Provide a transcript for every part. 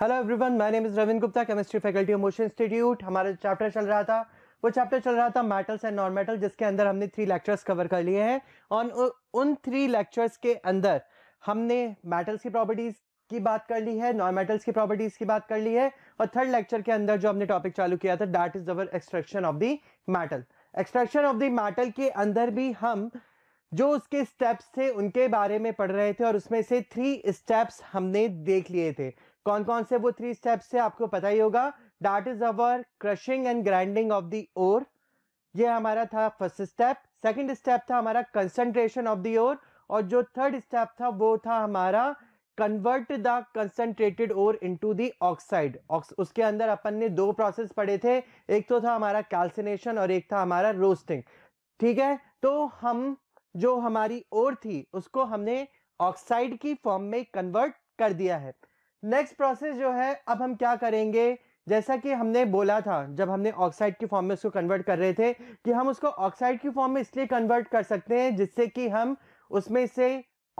Hello everyone my name is Ravind Gupta chemistry faculty of Motion institute हमारा chapter चल रहा था वो चैप्टर चल रहा था मेटल्स एंड नॉन मेटल जिसके अंदर हमने थ्री लेक्चर्स कवर कर लिए हैं और उन थ्री लेक्चर्स के अंदर हमने मेटल्स की प्रॉपर्टीज की बात कर ली है नॉन मेटल्स की प्रॉपर्टीज की बात कर ली है और थर्ड लेक्चर के अंदर जो हमने टॉपिक चालू किया था that is our extraction of the metal extraction of the metal के अंदर भी हम जो उसके स्टेप्स थे उनके बारे में पढ़ रहे थे और उसमें से थ्री स्टेप्स हमने देख लिए थे कौन कौन से वो थ्री स्टेप्स थे आपको पता ही होगा that is our crushing and grinding of the ore ये हमारा था फर्स्ट स्टेप सेकंड स्टेप था हमारा कंसंट्रेशन ऑफ दी ओर और जो थर्ड स्टेप था वो था हमारा convert the concentrated ore into the oxide उसके अंदर अपन ने दो प्रोसेस पढ़े थे एक तो था हमारा कैल्सिनेशन और एक था हमारा रोस्टिंग ठीक है तो हम जो हमारी ओर थी उसको हमने ऑक्साइड की फॉर्म में कन्वर्ट कर दिया है नेक्स्ट प्रोसेस जो है अब हम क्या करेंगे जैसा कि हमने बोला था जब हमने ऑक्साइड की फॉर्म में उसको कन्वर्ट कर रहे थे कि हम उसको ऑक्साइड की फॉर्म में इसलिए कन्वर्ट कर सकते हैं जिससे कि हम उसमें से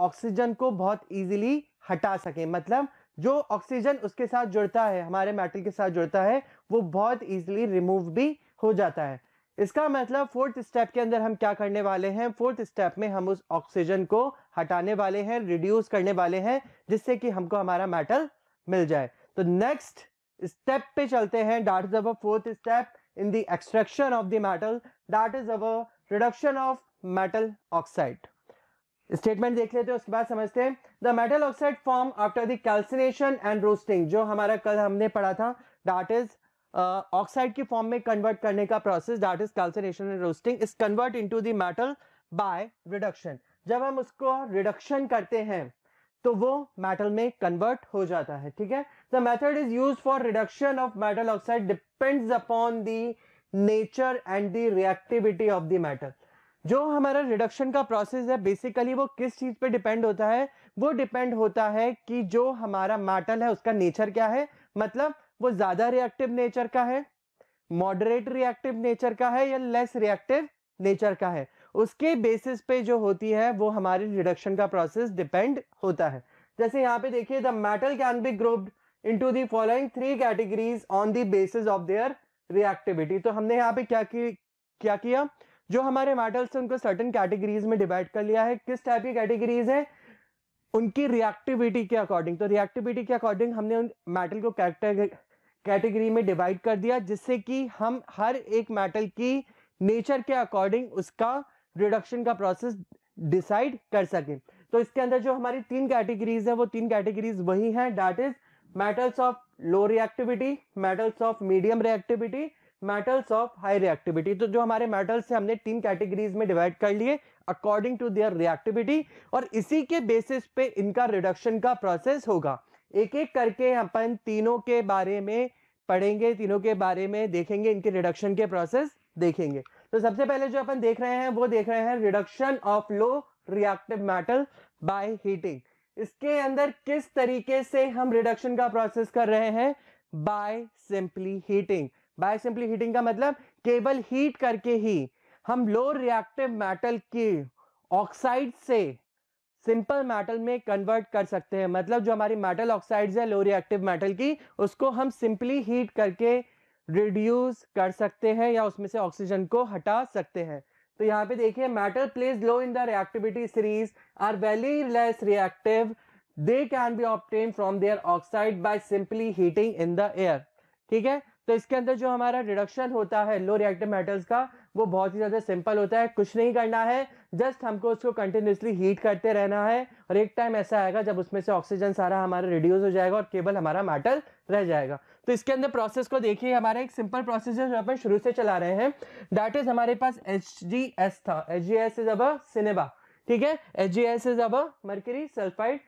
ऑक्सीजन को बहुत इजीली हटा सकें मतलब जो ऑक्सीजन उसके साथ जुड़ता है हमारे मेटल के साथ जुड़ता है वो बहुत ईजिली रिमूव भी हो जाता है इसका मतलब फोर्थ स्टेप के अंदर हम क्या करने वाले हैं फोर्थ स्टेप में हम उस ऑक्सीजन को हटाने वाले हैं रिड्यूस करने वाले हैं जिससे कि हमको हमारा मेटल मिल जाए तो नेक्स्ट स्टेप पे चलते हैं that is our fourth step in the extraction of the metal that is our reduction of metal oxide statement देख लेते हैं उसके बाद समझते हैं the metal oxide form after the calcination and roasting जो हमारा कल हमने पढ़ा था डैट इज ऑक्साइड के फॉर्म में कन्वर्ट करने का process that is calcination and roasting is convert into the metal by reduction जब हम उसको रिडक्शन करते हैं तो वो मेटल में कन्वर्ट हो जाता है ठीक है the method is use for reduction of metal oxide depends upon the nature and the reactivity of the metal जो हमारा रिडक्शन का प्रोसेस है बेसिकली वो किस चीज़ पे डिपेंड होता है वो डिपेंड होता है कि जो हमारा मेटल है उसका नेचर क्या है मतलब वो ज्यादा रिएक्टिव नेचर का है मॉडरेट रिएक्टिव नेचर का है या लेस रिएक्टिव नेचर का है उसके बेसिस पे जो होती है वो हमारे रिडक्शन का प्रोसेस डिपेंड होता है जैसे यहाँ पे देखिए the metal can be grouped into the following three categories on the basis of their reactivity तो हमने यहाँ पे क्या की क्या किया जो हमारे मेटल्स उनको सर्टन कैटेगरीज में डिवाइड कर लिया है किस टाइप की कैटेगरीज है उनकी रिएक्टिविटी के अकॉर्डिंग तो रिएक्टिविटी के अकॉर्डिंग हमने उन मेटल को कैटेगरी में डिवाइड कर दिया जिससे कि हम हर एक मेटल की नेचर के अकॉर्डिंग उसका रिडक्शन का प्रोसेस डिसाइड कर सकें तो इसके अंदर जो हमारी तीन कैटेगरीज है वो तीन कैटेगरीज वही हैं that is metals of low reactivity metals of medium reactivity metals of high reactivity तो जो हमारे मेटल्स हैं हमने तीन कैटेगरीज में डिवाइड कर लिए अकॉर्डिंग टू देयर रिएक्टिविटी और इसी के बेसिस पे इनका रिडक्शन का प्रोसेस होगा एक एक करके अपन तीनों के बारे में पढ़ेंगे तीनों के बारे में देखेंगे इनके रिडक्शन के प्रोसेस देखेंगे तो सबसे पहले जो अपन देख रहे हैं वो देख रहे हैं reduction of low reactive metal by heating इसके अंदर किस तरीके से हम रिडक्शन का प्रोसेस कर रहे हैं by simply heating by simply heating का मतलब केवल हीट करके ही हम लो रिएक्टिव मेटल के ऑक्साइड से सिंपल मेटल में कन्वर्ट कर सकते हैं मतलब जो हमारी मेटल ऑक्साइड्स है लो रिएक्टिव मेटल की उसको हम सिंपली हीट करके रिड्यूस कर सकते हैं या उसमें से ऑक्सीजन को हटा सकते हैं तो यहाँ पे देखिए metal placed low in the reactivity series are very less reactive they can be obtained from their oxide by simply heating in the air ठीक है तो इसके अंदर जो हमारा रिडक्शन होता है लो रिएक्टिव मेटल्स का वो बहुत ही ज़्यादा सिंपल होता है कुछ नहीं करना है जस्ट हमको उसको कंटिन्यूसली हीट करते रहना है और एक टाइम ऐसा आएगा जब उसमें से ऑक्सीजन सारा हमारा रिड्यूस हो जाएगा और केवल हमारा मैटर रह जाएगा तो इसके अंदर प्रोसेस को देखिए हमारा एक सिंपल प्रोसेस है जो अपन शुरू से चला रहे हैं डैट इज़ हमारे पास एच था एच जी एस इज अब सिनेबा ठीक है एच जी एस इज अब मर्करी सल्फाइड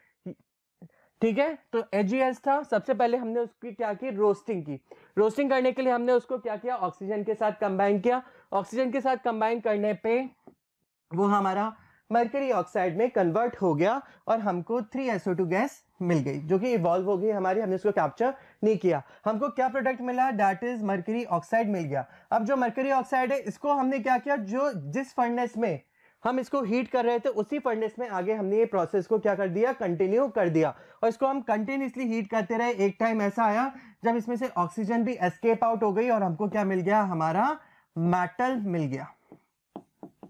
ठीक है तो एच था सबसे पहले हमने उसकी क्या की रोस्टिंग की रोस्टिंग करने के लिए हमने उसको क्या किया ऑक्सीजन के साथ कंबाइन किया ऑक्सीजन के साथ कंबाइन करने पे वो हमारा मर्करी ऑक्साइड में कन्वर्ट हो गया और हमको थ्री एसओ टू गैस मिल गई जो कि इवॉल्व हो गई हमारी हमने इसको कैप्चर नहीं किया हमको क्या प्रोडक्ट मिला दैट इज मर्करी ऑक्साइड मिल गया अब जो मर्करी ऑक्साइड है इसको हमने क्या किया जो जिस फर्नेस में हम इसको हीट कर रहे थे उसी फर्नेस में आगे हमने ये प्रोसेस को क्या कर दिया कंटिन्यू कर दिया और इसको हम कंटिन्यूसली हीट करते रहे एक टाइम ऐसा आया जब इसमें से ऑक्सीजन भी एस्केप आउट हो गई और हमको क्या मिल गया हमारा मेटल मिल गया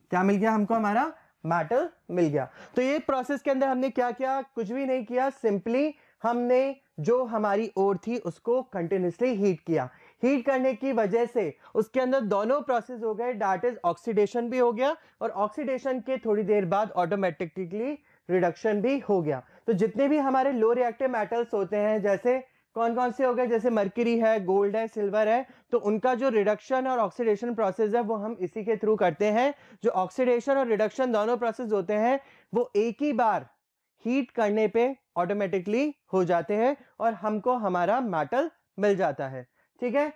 क्या मिल गया हमको हमारा मेटल मिल गया तो ये प्रोसेस के अंदर हमने क्या किया कुछ भी नहीं किया सिंपली हमने जो हमारी ओर थी उसको कंटिन्यूसली हीट किया हीट करने की वजह से उसके अंदर दोनों प्रोसेस हो गए डैट इज ऑक्सीडेशन भी हो गया और ऑक्सीडेशन के थोड़ी देर बाद ऑटोमेटिकली रिडक्शन भी हो गया तो जितने भी हमारे लो रिएक्टिव मेटल्स होते हैं जैसे कौन कौन से हो गए जैसे मर्करी है गोल्ड है सिल्वर है तो उनका जो रिडक्शन और ऑक्सीडेशन प्रोसेस है वो हम इसी के थ्रू करते हैं जो ऑक्सीडेशन और रिडक्शन दोनों प्रोसेस होते हैं वो एक ही बार हीट करने पे ऑटोमेटिकली हो जाते हैं और हमको हमारा मेटल मिल जाता है ठीक है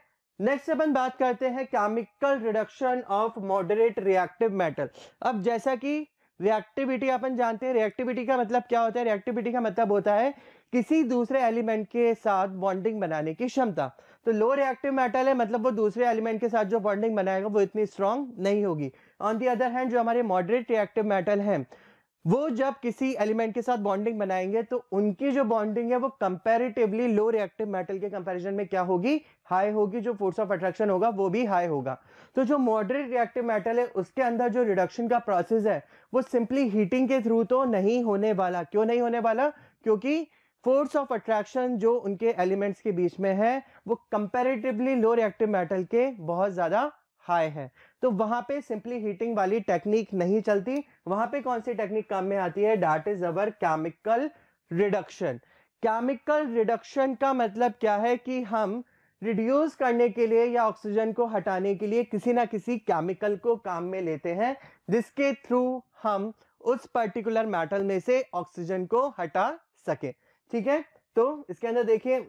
नेक्स्ट अपन बात करते हैं chemical reduction of moderate reactive metal अब जैसा कि रिएक्टिविटी अपन जानते हैं रिएक्टिविटी का मतलब क्या होता है रिएक्टिविटी का मतलब होता है किसी दूसरे एलिमेंट के साथ बॉन्डिंग बनाने की क्षमता तो लो रिएक्टिव मेटल है मतलब वो दूसरे एलिमेंट के साथ जो बॉन्डिंग बनाएगा वो इतनी स्ट्रांग नहीं होगी ऑन दी अदर हैंड जो हमारे मॉडरेट रिएक्टिव मेटल हैं वो जब किसी एलिमेंट के साथ बॉन्डिंग बनाएंगे तो उनकी जो बॉन्डिंग है वो कंपैरेटिवली लो रिएक्टिव मेटल के कंपैरिजन में क्या होगी हाई होगी जो फोर्स ऑफ अट्रैक्शन होगा वो भी हाई होगा तो जो मॉडरेट रिएक्टिव मेटल है उसके अंदर जो रिडक्शन का प्रोसेस है वो सिंपली हीटिंग के थ्रू तो नहीं होने वाला क्यों नहीं होने वाला क्योंकि फोर्स ऑफ अट्रैक्शन जो उनके एलिमेंट्स के बीच में है वो कंपेरेटिवली लो रिएक्टिव मेटल के बहुत ज़्यादा हाई है तो वहाँ पे सिंपली हीटिंग वाली टेक्निक नहीं चलती वहाँ पे कौन सी टेक्निक काम में आती है that is our chemical reduction chemical reduction का मतलब क्या है कि हम रिड्यूस करने के लिए या ऑक्सीजन को हटाने के लिए किसी ना किसी केमिकल को काम में लेते हैं जिसके थ्रू हम उस पर्टिकुलर मेटल में से ऑक्सीजन को हटा सके ठीक है तो इसके अंदर देखिए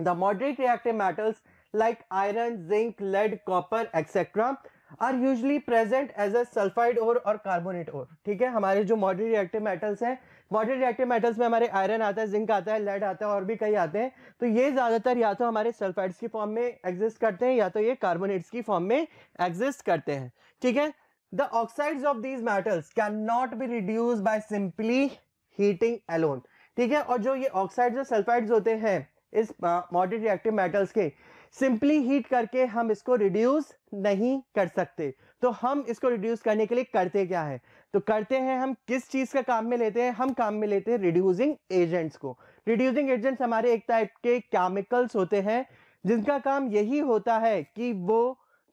the moderate reactive metals like iron, zinc, lead, copper, etc. Are usually present as a sulphide or और कार्बोनेट ओर ठीक है हमारे जो मॉडर्न रिएक्टिव मेटल्स हैं मॉडर्न रिएक्टिव मेटल्स में हमारे आयरन आता है जिंक आता है लेड आता है और भी कई आते हैं तो ये ज़्यादातर या तो हमारे सल्फाइड्स की फॉर्म में एग्जिस्ट करते हैं या तो ये कार्बोनेट्स की फॉर्म में एग्जिस्ट करते हैं ठीक है the oxides of these metals can not be reduce by simply heating alone ठीक है और जो ये ऑक्साइड्स और सल्फाइड्स होते हैं इस मॉडर्न रिएक्टिव मेटल्स के सिंपली हीट करके हम इसको रिड्यूस नहीं कर सकते तो हम इसको रिड्यूस करने के लिए करते क्या है तो करते हैं हम किस चीज़ का काम में लेते हैं हम काम में लेते हैं रिड्यूसिंग एजेंट्स को रिड्यूसिंग एजेंट्स हमारे एक टाइप के केमिकल्स होते हैं जिनका काम यही होता है कि वो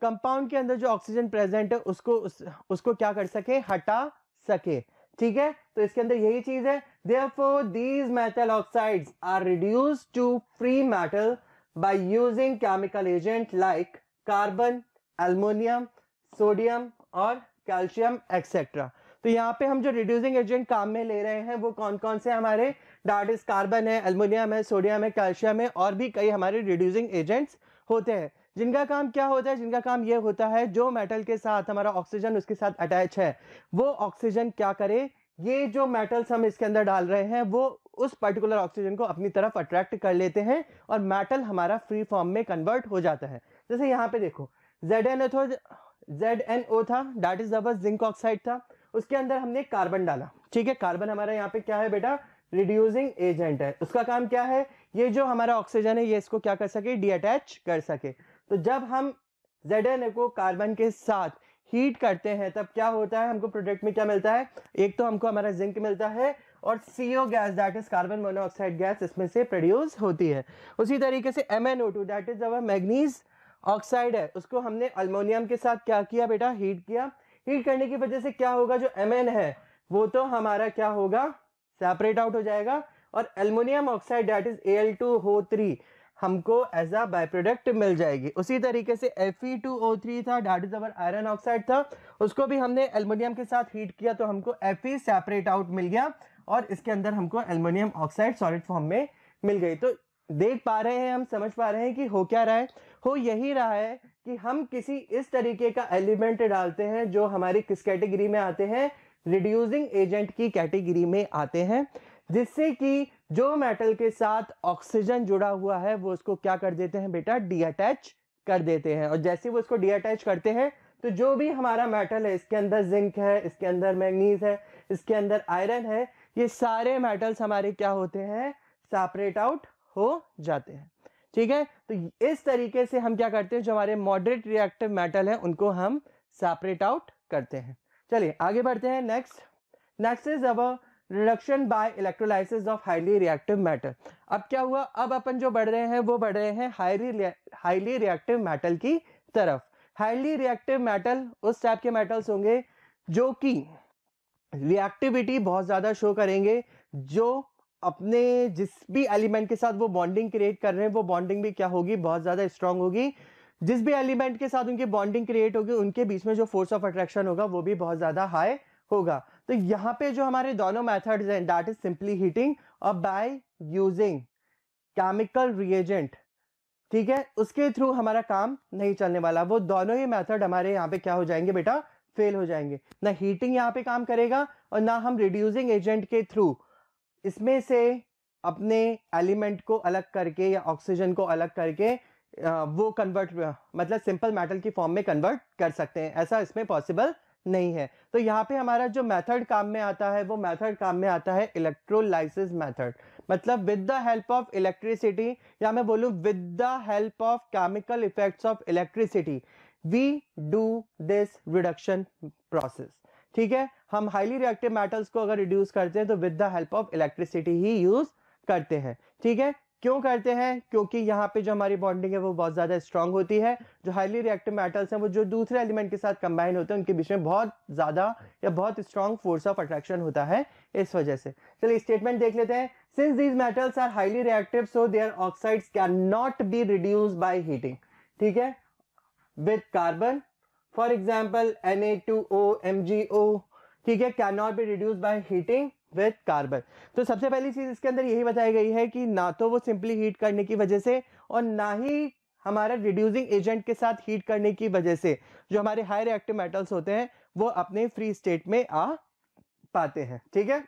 कंपाउंड के अंदर जो ऑक्सीजन प्रेजेंट है उसको उस, उसको क्या कर सके हटा सके ठीक है तो इसके अंदर यही चीज है therefore these metal oxides are reduced to free metal by using chemical agent like carbon, aluminium, sodium or calcium etc. तो यहाँ पे हम जो रिड्यूसिंग एजेंट काम में ले रहे हैं वो कौन कौन से हमारे डाट इज कार्बन है अल्मोनियम है सोडियम है कैल्शियम है और भी कई हमारे रिड्यूसिंग एजेंट्स होते हैं जिनका काम क्या होता है जिनका काम ये होता है जो मेटल के साथ हमारा ऑक्सीजन उसके साथ अटैच है वो ऑक्सीजन क्या करे ये जो मेटल्स हम इसके अंदर डाल रहे हैं वो उस पर्टिकुलर ऑक्सीजन को अपनी तरफ अट्रैक्ट कर लेते हैं और मेटल हमारा फ्री फॉर्म में कन्वर्ट हो जाता है जैसे यहाँ पे देखो जेड एन एथो जेड एन ओ था that is our zinc oxide था उसके अंदर हमने कार्बन डाला ठीक है कार्बन हमारा यहाँ पे क्या है बेटा रिड्यूसिंग एजेंट है उसका काम क्या है ये जो हमारा ऑक्सीजन है ये इसको क्या कर सके डी अटैच कर सके तो जब हम जेड एन ए को कार्बन के साथ हीट करते हैं तब क्या होता है हमको प्रोडक्ट में क्या मिलता है एक तो हमको हमारा जिंक मिलता है और CO gas that is carbon monoxide gas इसमें से प्रोड्यूस होती है उसी तरीके से M N O two that is our manganese oxide है उसको हमने अल्मोनियम के साथ क्या किया बेटा हीट किया हीट करने की वजह से क्या होगा जो एम एन है वो तो हमारा क्या होगा सेपरेट आउट हो जाएगा और aluminium oxide that is A L two O three हमको एज अ बाई प्रोडक्ट मिल जाएगी उसी तरीके से F E two O three था that is our iron oxide था उसको भी हमने एल्मोनियम के साथ हीट किया तो हमको एफ ई सेपरेट आउट मिल गया और इसके अंदर हमको एल्युमिनियम ऑक्साइड सॉलिड फॉर्म में मिल गई तो देख पा रहे हैं हम समझ पा रहे हैं कि हो क्या रहा है हो यही रहा है कि हम किसी इस तरीके का एलिमेंट डालते हैं जो हमारी किस कैटेगरी में आते हैं रिड्यूसिंग एजेंट की कैटेगरी में आते हैं जिससे कि जो मेटल के साथ ऑक्सीजन जुड़ा हुआ है वो उसको क्या कर देते हैं बेटा डीअटैच कर देते हैं और जैसे वो उसको डीअटैच करते हैं तो जो भी हमारा मेटल है इसके अंदर जिंक है इसके अंदर मैग्नीज है इसके अंदर आयरन है ये सारे मेटल्स हमारे क्या होते हैं सेपरेट आउट हो जाते हैं ठीक है तो इस तरीके से हम क्या करते हैं जो हमारे मॉडरेट रिएक्टिव मेटल हैं उनको हम सेपरेट आउट करते हैं चलिए आगे बढ़ते हैं नेक्स्ट नेक्स्ट इज अब reduction by electrolysis of highly reactive metal अब क्या हुआ अब अपन जो बढ़ रहे हैं वो बढ़ रहे हैं हाईली हाईली रिएक्टिव मेटल की तरफ हाईली रिएक्टिव मेटल उस टाइप के मेटल्स होंगे जो कि रिएक्टिविटी बहुत ज़्यादा शो करेंगे जो अपने जिस भी एलिमेंट के साथ वो बॉन्डिंग क्रिएट कर रहे हैं वो बॉन्डिंग भी क्या होगी बहुत ज़्यादा स्ट्रांग होगी जिस भी एलिमेंट के साथ उनकी बॉन्डिंग क्रिएट होगी उनके बीच में जो फोर्स ऑफ अट्रैक्शन होगा वो भी बहुत ज़्यादा हाई होगा तो यहाँ पे जो हमारे दोनों मेथड्स हैं दैट इज सिंपली हीटिंग और बाय यूजिंग केमिकल रिएजेंट ठीक है उसके थ्रू हमारा काम नहीं चलने वाला वो दोनों ही मेथड हमारे यहाँ पे क्या हो जाएंगे बेटा फेल हो जाएंगे ना हीटिंग यहाँ पे काम करेगा और ना हम रिड्यूसिंग एजेंट के थ्रू इसमें से अपने एलिमेंट को अलग करके या ऑक्सीजन को अलग करके वो कन्वर्ट मतलब सिंपल मेटल की फॉर्म में कन्वर्ट कर सकते हैं ऐसा इसमें पॉसिबल नहीं है तो यहाँ पे हमारा जो मेथड काम में आता है वो मेथड काम में आता है इलेक्ट्रोलाइसिस मेथड मतलब with the help of electricity या मैं बोलूँ with the help of chemical effects of electricity we do this reduction process ठीक है हम हाईली रिएक्टिव मेटल्स को अगर रिड्यूस करते हैं तो with the help of electricity ही यूज करते हैं ठीक है क्यों करते हैं क्योंकि यहाँ पे जो हमारी बॉन्डिंग है वो बहुत ज़्यादा स्ट्रांग होती है जो हाईली रिएक्टिव मेटल्स हैं वो जो दूसरे एलिमेंट के साथ कंबाइन होते हैं उनके बीच में बहुत ज़्यादा या बहुत स्ट्रांग फोर्स ऑफ अट्रैक्शन होता है इस वजह से चलिए स्टेटमेंट देख लेते हैं since these metals are highly reactive so their oxides can not be reduce by heating ठीक है with carbon. For example, Na2O, MgO, ठीक है can not be reduce by heating with carbon तो सबसे पहली चीज इसके अंदर यही बताई गई है कि ना तो वो सिंपली हीट करने की वजह से और ना ही हमारा रिड्यूसिंग एजेंट के साथ हीट करने की वजह से जो हमारे हाई रिएक्टिव मेटल्स होते हैं वो अपने फ्री स्टेट में आ पाते हैं ठीक है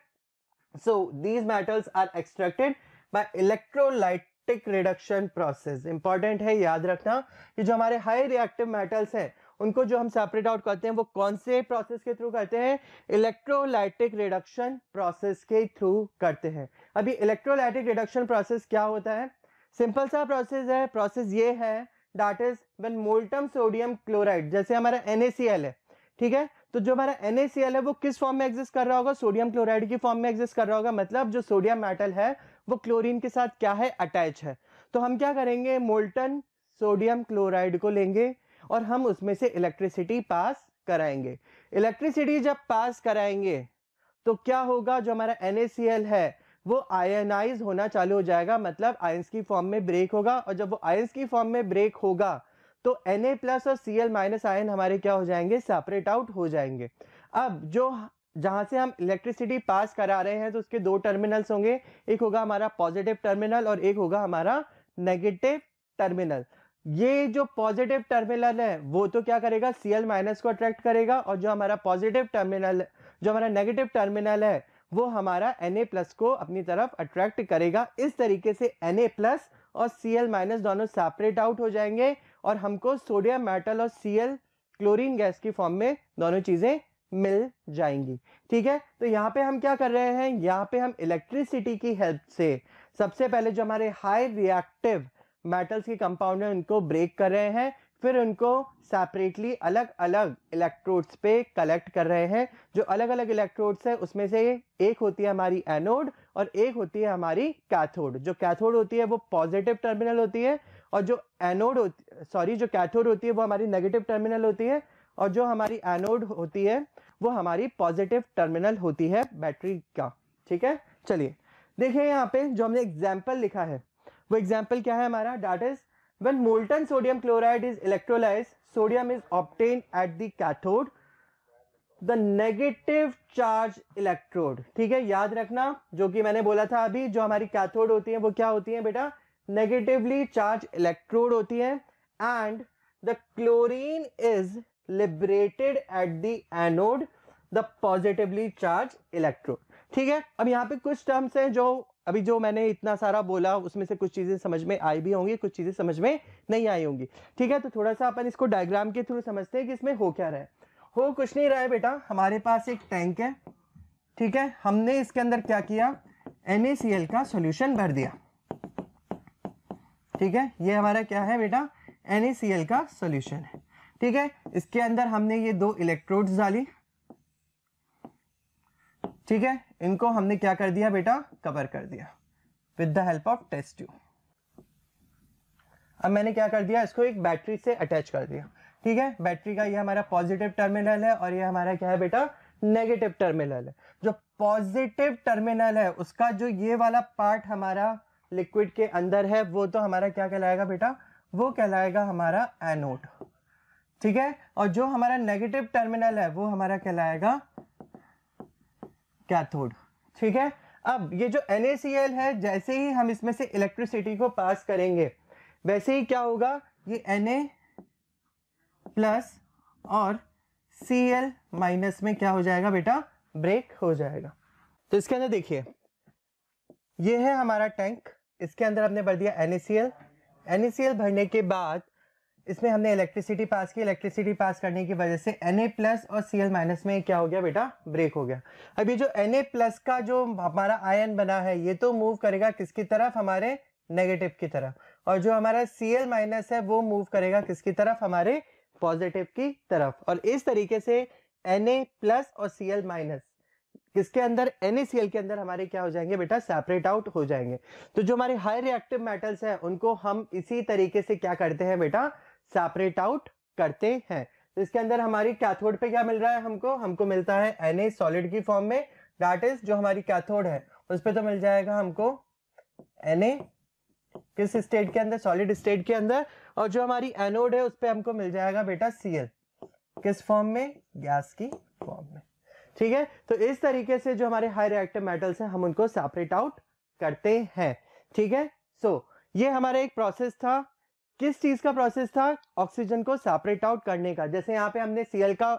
so these metals are extracted by electrolytic reduction process important है याद रखना कि जो हमारे हाई रिएक्टिव मेटल्स हैं उनको जो हम सेपरेट आउट करते हैं वो कौन से प्रोसेस के थ्रू करते हैं इलेक्ट्रोलाइटिक रिडक्शन प्रोसेस के थ्रू करते हैं अभी इलेक्ट्रोलाइटिक रिडक्शन प्रोसेस क्या होता है सिंपल सा प्रोसेस है प्रोसेस ये है that is when molten sodium chloride जैसे हमारा एन है ठीक है तो जो हमारा एन है वो किस फॉर्म में एग्जिस्ट कर रहा होगा सोडियम क्लोराइड की फॉर्म में एग्जिस्ट कर रहा होगा मतलब जो सोडियम मेटल है वो क्लोरीन के साथ क्या है अटैच है तो हम क्या करेंगे मोल्टन सोडियम क्लोराइड को लेंगे और हम उसमें से इलेक्ट्रिसिटी पास कराएंगे इलेक्ट्रिसिटी जब पास कराएंगे तो क्या होगा जो हमारा एन है वो आयनाइज होना चालू हो जाएगा मतलब आयंस की फॉर्म में ब्रेक होगा और जब वो आयंस की फॉर्म में ब्रेक होगा तो Na और Cl आयन हमारे क्या हो जाएंगे सेपरेट आउट हो जाएंगे अब जो जहाँ से हम इलेक्ट्रिसिटी पास करा रहे हैं तो उसके दो टर्मिनल्स होंगे एक होगा हमारा पॉजिटिव टर्मिनल और एक होगा हमारा नेगेटिव टर्मिनल ये जो पॉजिटिव टर्मिनल है वो तो क्या करेगा सी एल माइनस को अट्रैक्ट करेगा और जो हमारा पॉजिटिव टर्मिनल जो हमारा नेगेटिव टर्मिनल है वो हमारा एन प्लस को अपनी तरफ अट्रैक्ट करेगा इस तरीके से एन प्लस और सी एल माइनस दोनों सेपरेट आउट हो जाएंगे और हमको सोडियम मेटल और सी एल क्लोरीन गैस की फॉर्म में दोनों चीज़ें मिल जाएंगी ठीक है तो यहाँ पे हम क्या कर रहे हैं यहाँ पे हम इलेक्ट्रिसिटी की हेल्प से सबसे पहले जो हमारे हाई रिएक्टिव मेटल्स के कंपाउंड हैं उनको ब्रेक कर रहे हैं फिर उनको सेपरेटली अलग अलग इलेक्ट्रोड्स पे कलेक्ट कर रहे हैं जो अलग अलग इलेक्ट्रोड्स है उसमें से एक होती है हमारी एनोड और एक होती है हमारी कैथोड जो कैथोड होती है वो पॉजिटिव टर्मिनल होती है और जो एनोड होती सॉरी जो कैथोड होती है वो हमारी नेगेटिव टर्मिनल होती है और जो हमारी एनोड होती है वो हमारी पॉजिटिव टर्मिनल होती है बैटरी का ठीक है चलिए देखिए यहाँ पे जो हमने एग्जाम्पल लिखा है वो एग्जाम्पल क्या है हमारा that is when molten sodium chloride is electrolyse sodium is obtain at the cathode the negative charge ठीक है याद रखना जो कि मैंने बोला था अभी जो हमारी कैथोड होती है वो क्या होती है बेटा नेगेटिवली चार्ज इलेक्ट्रोड होती है and the chlorine is liberated at the anode the positively charge electrode ठीक है अब यहाँ पे कुछ टर्म्स हैं जो अभी जो मैंने इतना सारा बोला उसमें से कुछ चीज़ें समझ में आई भी होंगी कुछ चीज़ें समझ में नहीं आई होंगी ठीक है तो थोड़ा सा अपन इसको डायग्राम के थ्रू समझते हैं कि इसमें हो क्या रहा है हो कुछ नहीं रहा है बेटा हमारे पास एक टैंक है ठीक है हमने इसके अंदर क्या किया एन का सोल्यूशन भर दिया ठीक है ये हमारा क्या है बेटा एन का सोल्यूशन है ठीक है इसके अंदर हमने ये दो इलेक्ट्रोड्स डाली ठीक है इनको हमने क्या कर दिया बेटा कवर कर दिया with the help of test tube अब मैंने क्या कर दिया इसको एक बैटरी से अटैच कर दिया ठीक है बैटरी का ये हमारा पॉजिटिव टर्मिनल है और ये हमारा क्या है बेटा नेगेटिव टर्मिनल है जो पॉजिटिव टर्मिनल है उसका जो ये वाला पार्ट हमारा लिक्विड के अंदर है वो तो हमारा क्या कहलाएगा बेटा वो कहलाएगा हमारा एनोड ठीक है और जो हमारा नेगेटिव टर्मिनल है वो हमारा कहलाएगा कैथोड ठीक है अब ये जो NaCl है जैसे ही हम इसमें से इलेक्ट्रिसिटी को पास करेंगे वैसे ही क्या होगा ये Na प्लस और Cl माइनस में क्या हो जाएगा बेटा ब्रेक हो जाएगा तो इसके अंदर देखिए ये है हमारा टैंक इसके अंदर हमने भर दिया NaCl NaCl भरने के बाद इसमें हमने इलेक्ट्रिसिटी पास की इलेक्ट्रिसिटी पास करने की वजह से एन प्लस और सी माइनस में क्या हो गया बेटा ब्रेक हो गया अब ये जो एन प्लस का जो हमारा आयन बना है ये तो मूव करेगा किसकी तरफ हमारे नेगेटिव की तरफ और जो हमारा सी माइनस है वो मूव करेगा किसकी तरफ हमारे पॉजिटिव की तरफ और इस तरीके से एन प्लस और सी माइनस किसके अंदर एन के अंदर हमारे क्या हो जाएंगे बेटा सेपरेट आउट हो जाएंगे तो जो हमारे हाई रिएक्टिव मेटल्स हैं उनको हम इसी तरीके से क्या करते हैं बेटा सेपरेट आउट करते हैं तो इसके अंदर हमारी कैथोड पे क्या मिल रहा है हमको हमको मिलता है एन सॉलिड की फॉर्म में दैट इज जो हमारी कैथोड है उस पर तो मिल जाएगा हमको एन किस स्टेट के अंदर सॉलिड स्टेट के अंदर और जो हमारी एनोड है उस पर हमको मिल जाएगा बेटा सीएल किस फॉर्म में गैस की फॉर्म में ठीक है तो इस तरीके से जो हमारे हाई रिएक्टिव मेटल्स हैं हम उनको सेपरेट आउट करते हैं ठीक है सो so, ये हमारा एक प्रोसेस था किस चीज का प्रोसेस था ऑक्सीजन को सेपरेट आउट करने का जैसे यहाँ पे हमने सीएल का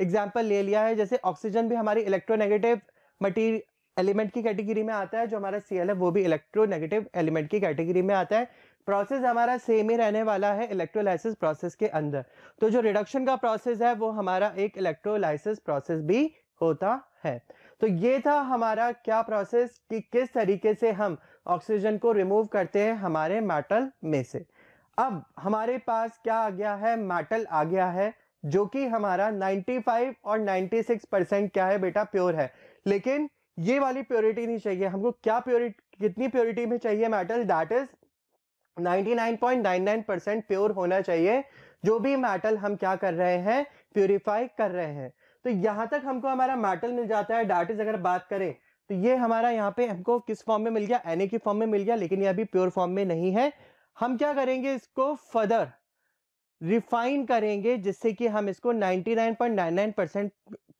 एग्जाम्पल ले लिया है जैसे ऑक्सीजन भी हमारी इलेक्ट्रोनेगेटिव मटीरियल एलिमेंट की कैटेगरी में आता है जो हमारा सीएल है वो भी इलेक्ट्रोनेगेटिव एलिमेंट की कैटेगरी में आता है प्रोसेस हमारा सेम ही रहने वाला है इलेक्ट्रोलाइसिस प्रोसेस के अंदर तो जो रिडक्शन का प्रोसेस है वो हमारा एक इलेक्ट्रोलाइसिस प्रोसेस भी होता है तो ये था हमारा क्या प्रोसेस कि किस तरीके से हम ऑक्सीजन को रिमूव करते हैं हमारे मेटल में से अब हमारे पास क्या आ गया है मेटल आ गया है जो कि हमारा 95 और 96 परसेंट क्या है बेटा प्योर है लेकिन ये वाली प्योरिटी नहीं चाहिए हमको क्या प्योरिटी कितनी प्योरिटी में चाहिए metal that is 99.99 percent pure होना चाहिए जो भी मेटल हम क्या कर रहे हैं प्योरीफाई कर रहे हैं तो यहाँ तक हमको हमारा मेटल मिल जाता है डैट इज अगर बात करें तो ये हमारा यहाँ पे हमको किस फॉर्म में मिल गया एन की फॉर्म में मिल गया लेकिन ये अभी प्योर फॉर्म में नहीं है हम क्या करेंगे इसको फर्दर रिफाइन करेंगे जिससे कि हम इसको 99.99 परसेंट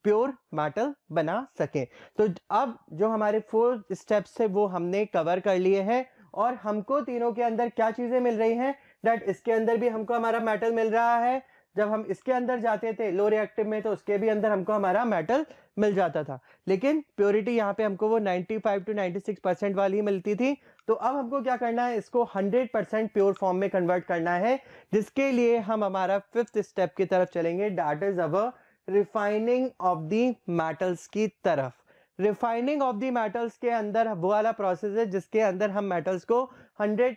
प्योर मेटल बना सकें तो अब जो हमारे फोर स्टेप्स है वो हमने कवर कर लिए हैं और हमको तीनों के अंदर क्या चीज़ें मिल रही हैं डेट इसके अंदर भी हमको हमारा मेटल मिल रहा है जब हम इसके अंदर जाते थे लो रिएक्टिव में तो उसके भी अंदर हमको हमारा मेटल मिल जाता था लेकिन प्योरिटी यहाँ पे हमको वो 95 टू 96 परसेंट वाली ही मिलती थी तो अब हमको क्या करना है इसको 100 परसेंट प्योर फॉर्म में कन्वर्ट करना है जिसके लिए हम हमारा फिफ्थ स्टेप की तरफ चलेंगे that is our refining of the metals की तरफ रिफाइनिंग ऑफ दी मेटल्स के अंदर वो वाला प्रोसेस है जिसके अंदर हम मेटल्स को 100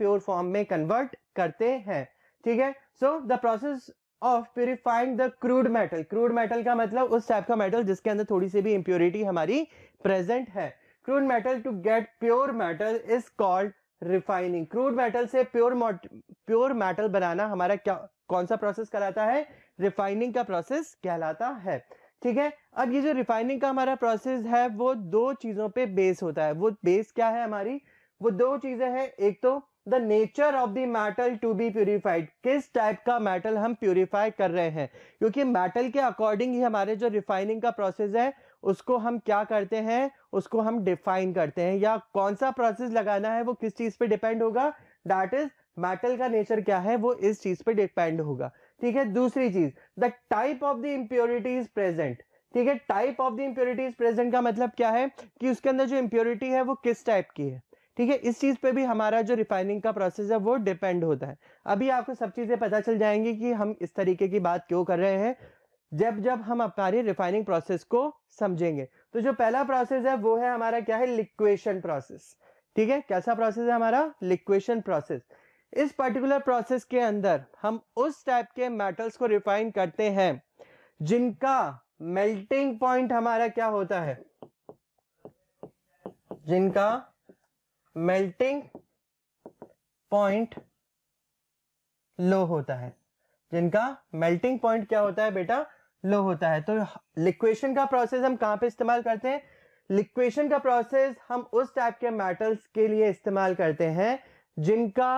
प्योर फॉर्म में कन्वर्ट करते हैं ठीक है so the process of purifying the crude metal crude metal का मतलब उस टाइप का मेटल जिसके अंदर थोड़ी सी भी इंप्योरिटी हमारी प्रेजेंट है crude metal to get pure metal is called refining crude metal से प्योर प्योर मेटल बनाना हमारा क्या कौन सा प्रोसेस कहलाता है रिफाइनिंग का प्रोसेस कहलाता है ठीक है अब ये जो रिफाइनिंग का हमारा प्रोसेस है वो दो चीजों पे बेस होता है वो बेस क्या है हमारी वो दो चीजें हैं एक तो the nature of the metal to be purified किस टाइप का मेटल हम प्योरीफाई कर रहे हैं क्योंकि मेटल के अकॉर्डिंग ही हमारे जो रिफाइनिंग का प्रोसेस है उसको हम क्या करते हैं उसको हम डिफाइन करते हैं या कौन सा प्रोसेस लगाना है वो किस चीज़ पे डिपेंड होगा दैट इज मेटल का नेचर क्या है वो इस चीज़ पे डिपेंड होगा ठीक है दूसरी चीज़ the type of the impurity is present ठीक है type of the impurity is present का मतलब क्या है कि उसके अंदर जो इम्प्योरिटी है वो किस टाइप की है ठीक है इस चीज़ पे भी हमारा जो रिफाइनिंग का प्रोसेस है वो डिपेंड होता है अभी आपको सब चीज़ें पता चल जाएंगी कि हम इस तरीके की बात क्यों कर रहे हैं जब जब हम हमारी रिफाइनिंग प्रोसेस को समझेंगे तो जो पहला प्रोसेस है वो है हमारा क्या है लिक्वेशन प्रोसेस ठीक है कैसा प्रोसेस है हमारा लिक्वेशन प्रोसेस इस पर्टिकुलर प्रोसेस के अंदर हम उस टाइप के मेटल्स को रिफाइन करते हैं जिनका मेल्टिंग पॉइंट हमारा क्या होता है जिनका मेल्टिंग पॉइंट लो होता है जिनका मेल्टिंग पॉइंट क्या होता है बेटा लो होता है तो लिक्वेशन का प्रोसेस हम कहां पे इस्तेमाल करते हैं लिक्वेशन का प्रोसेस हम उस टाइप के मेटल्स के लिए इस्तेमाल करते हैं जिनका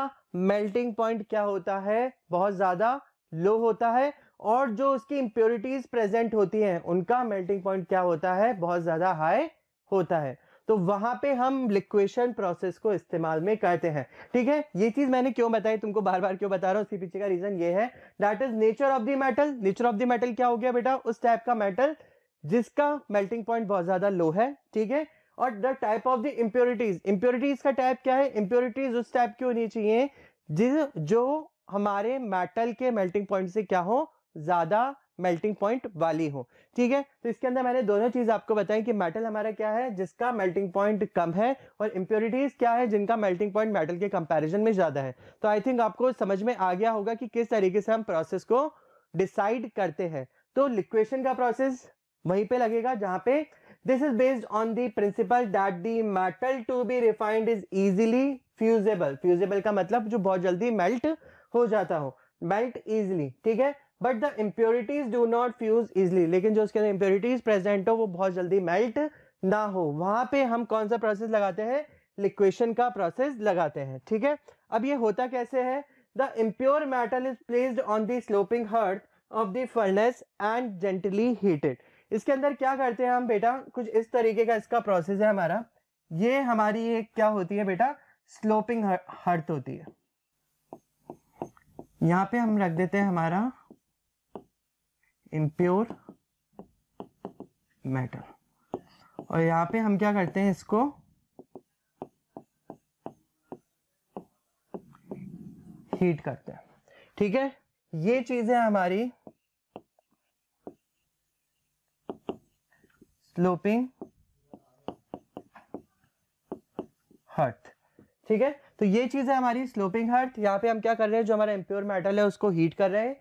मेल्टिंग पॉइंट क्या होता है बहुत ज़्यादा लो होता है और जो उसकी इंप्योरिटीज प्रेजेंट होती हैं उनका मेल्टिंग पॉइंट क्या होता है बहुत ज़्यादा हाई होता है तो वहां पे हम लिक्वेशन प्रोसेस को इस्तेमाल में करते हैं ठीक है ये चीज मैंने क्यों बताई तुमको बार बार क्यों बता रहा हूँ पीछे का रीजन ये है that is nature of the metal nature of the metal क्या हो गया बेटा उस टाइप का मेटल जिसका मेल्टिंग पॉइंट बहुत ज्यादा लो है ठीक है और the type of the impurities impurities का टाइप क्या है इम्प्योरिटीज उस टाइप की होनी चाहिए जिस जो हमारे मेटल के मेल्टिंग पॉइंट से क्या हो ज्यादा मेल्टिंग पॉइंट वाली हो ठीक है तो इसके अंदर मैंने दोनों चीज़ आपको बताई कि मेटल हमारा क्या है जिसका मेल्टिंग पॉइंट कम है और इम्प्योरिटीज़ क्या है जिनका मेल्टिंग पॉइंट मेटल के कंपैरिजन में ज़्यादा है तो आई थिंक आपको समझ में आ गया होगा कि किस तरीके से हम प्रोसेस को डिसाइड करते हैं तो लिक्वेशन का प्रोसेस वहीं पर लगेगा जहां पे this is based on the principle that the metal to be refined is easily fusible fusible का मतलब जो बहुत जल्दी मेल्ट हो जाता हो मेल्ट इजिली ठीक है but the impurities do not fuse easily लेकिन जो उसके अंदर इम्प्योरिटीज प्रेजेंट हो वो बहुत जल्दी मेल्ट ना हो वहां पे हम कौन सा प्रोसेस लगाते हैं लिक्वेशन का प्रोसेस लगाते हैं ठीक है अब ये होता कैसे है the impure metal is placed on the sloping hearth of the furnace and gently heated इसके अंदर क्या करते हैं हम बेटा कुछ इस तरीके का इसका प्रोसेस है हमारा ये हमारी एक क्या होती है बेटा स्लोपिंग हर्थ होती है यहाँ पे हम रख देते हैं हमारा इम्प्योर मैटर और यहां पे हम क्या करते हैं इसको हीट करते हैं ठीक है ये चीजें हमारी स्लोपिंग हर्थ ठीक है तो ये चीज है हमारी स्लोपिंग हर्थ यहाँ पे हम क्या कर रहे हैं जो हमारा इम्प्योर मेटल है उसको हीट कर रहे हैं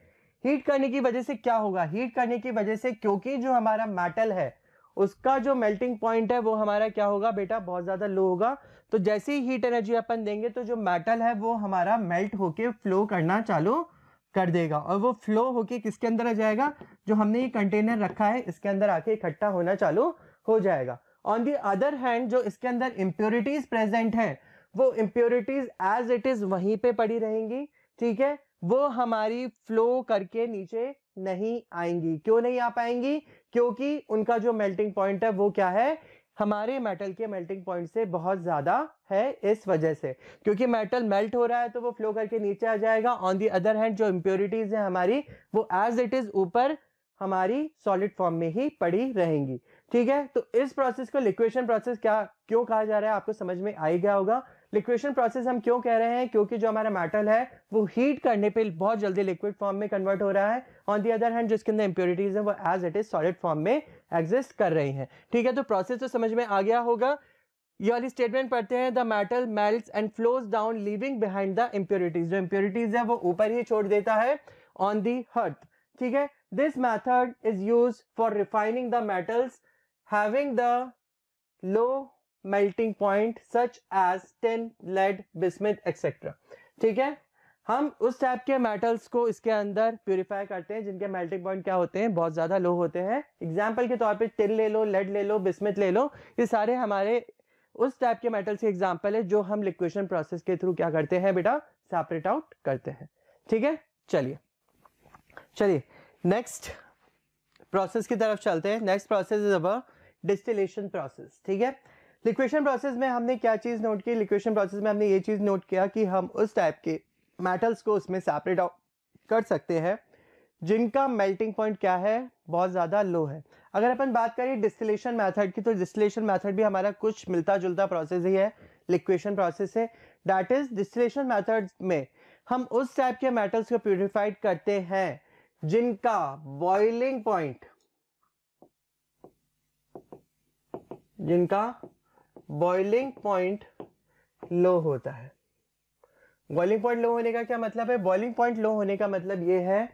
हीट करने की वजह से क्या होगा हीट करने की वजह से क्योंकि जो हमारा मेटल है उसका जो मेल्टिंग पॉइंट है वो हमारा क्या होगा बेटा बहुत ज़्यादा लो होगा तो जैसे ही हीट एनर्जी अपन देंगे तो जो मेटल है वो हमारा मेल्ट होके फ्लो करना चालू कर देगा और वो फ्लो होके किसके अंदर आ जाएगा जो हमने ये कंटेनर रखा है इसके अंदर आके इकट्ठा होना चालू हो जाएगा ऑन दी अदर हैंड जो इसके अंदर इम्प्योरिटीज प्रेजेंट हैं वो इम्प्योरिटीज एज इट इज़ वहीं पे पड़ी रहेंगी ठीक है वो हमारी फ्लो करके नीचे नहीं आएंगी क्यों नहीं आ पाएंगी क्योंकि उनका जो मेल्टिंग पॉइंट है वो क्या है हमारे मेटल के मेल्टिंग पॉइंट से बहुत ज़्यादा है इस वजह से क्योंकि मेटल मेल्ट हो रहा है तो वो फ्लो करके नीचे आ जाएगा ऑन दी अदर हैंड जो इम्प्योरिटीज है हमारी वो एज इट इज़ ऊपर हमारी सॉलिड फॉर्म में ही पड़ी रहेंगी ठीक है तो इस प्रोसेस को लिक्वेशन प्रोसेस क्या क्यों कहा जा रहा है आपको समझ में आ ही गया होगा लिक्वेशन प्रोसेस हम क्यों कह रहे हैं क्योंकि जो हमारा मेटल है वो हीट करने पे बहुत जल्दी लिक्विड फॉर्म में कन्वर्ट हो रहा है ऑन दी अदर हैंड जिसके अंदर इंप्योरिटीज हैं वो as it is solid form में एग्जिस्ट कर रही हैं ठीक है तो प्रोसेस तो समझ में आ गया होगा ये वाली स्टेटमेंट पढ़ते हैं the metal melt and flows down leaving behind the impurities जो इम्प्योरिटीज है वो ऊपर ही छोड़ देता है ऑन दी हर्थ ठीक है this method is use for refining the metals having the low melting point such as tin lead bismuth etcetera ठीक है हम उस टाइप के मेटल्स को इसके अंदर प्योरीफाई करते हैं जिनके मेल्टिंग पॉइंट क्या होते हैं बहुत ज़्यादा लो होते हैं एग्जाम्पल के तौर पे टिन ले लो लेड ले लो बिस्मिथ ले लो ये सारे हमारे उस टाइप के मेटल्स के एग्जाम्पल है जो हम लिक्वेशन प्रोसेस के थ्रू क्या करते हैं बेटा सेपरेट आउट करते हैं ठीक है चलिए चलिए नेक्स्ट प्रोसेस की तरफ चलते हैं नेक्स्ट प्रोसेस इज अब डिस्टिलेशन प्रोसेस ठीक है लिक्वेशन प्रोसेस में हमने क्या चीज़ नोट की लिक्वेशन प्रोसेस में हमने ये चीज़ नोट किया कि हम उस टाइप के मेटल्स को उसमें सेपरेट आउट कर सकते हैं जिनका मेल्टिंग पॉइंट क्या है बहुत ज़्यादा लो है अगर अपन बात करें डिस्टिलेशन मेथड की तो डिस्टिलेशन मेथड भी हमारा कुछ मिलता जुलता प्रोसेस ही है लिक्वेशन प्रोसेस से डैट इज डिस्टिलेशन मेथड में हम उस टाइप के मेटल्स को प्योरीफाइड करते हैं जिनका बॉइलिंग पॉइंट जिनका बॉइलिंग पॉइंट लो होता है बॉइलिंग पॉइंट लो होने का क्या मतलब है बॉइलिंग पॉइंट लो होने का मतलब ये है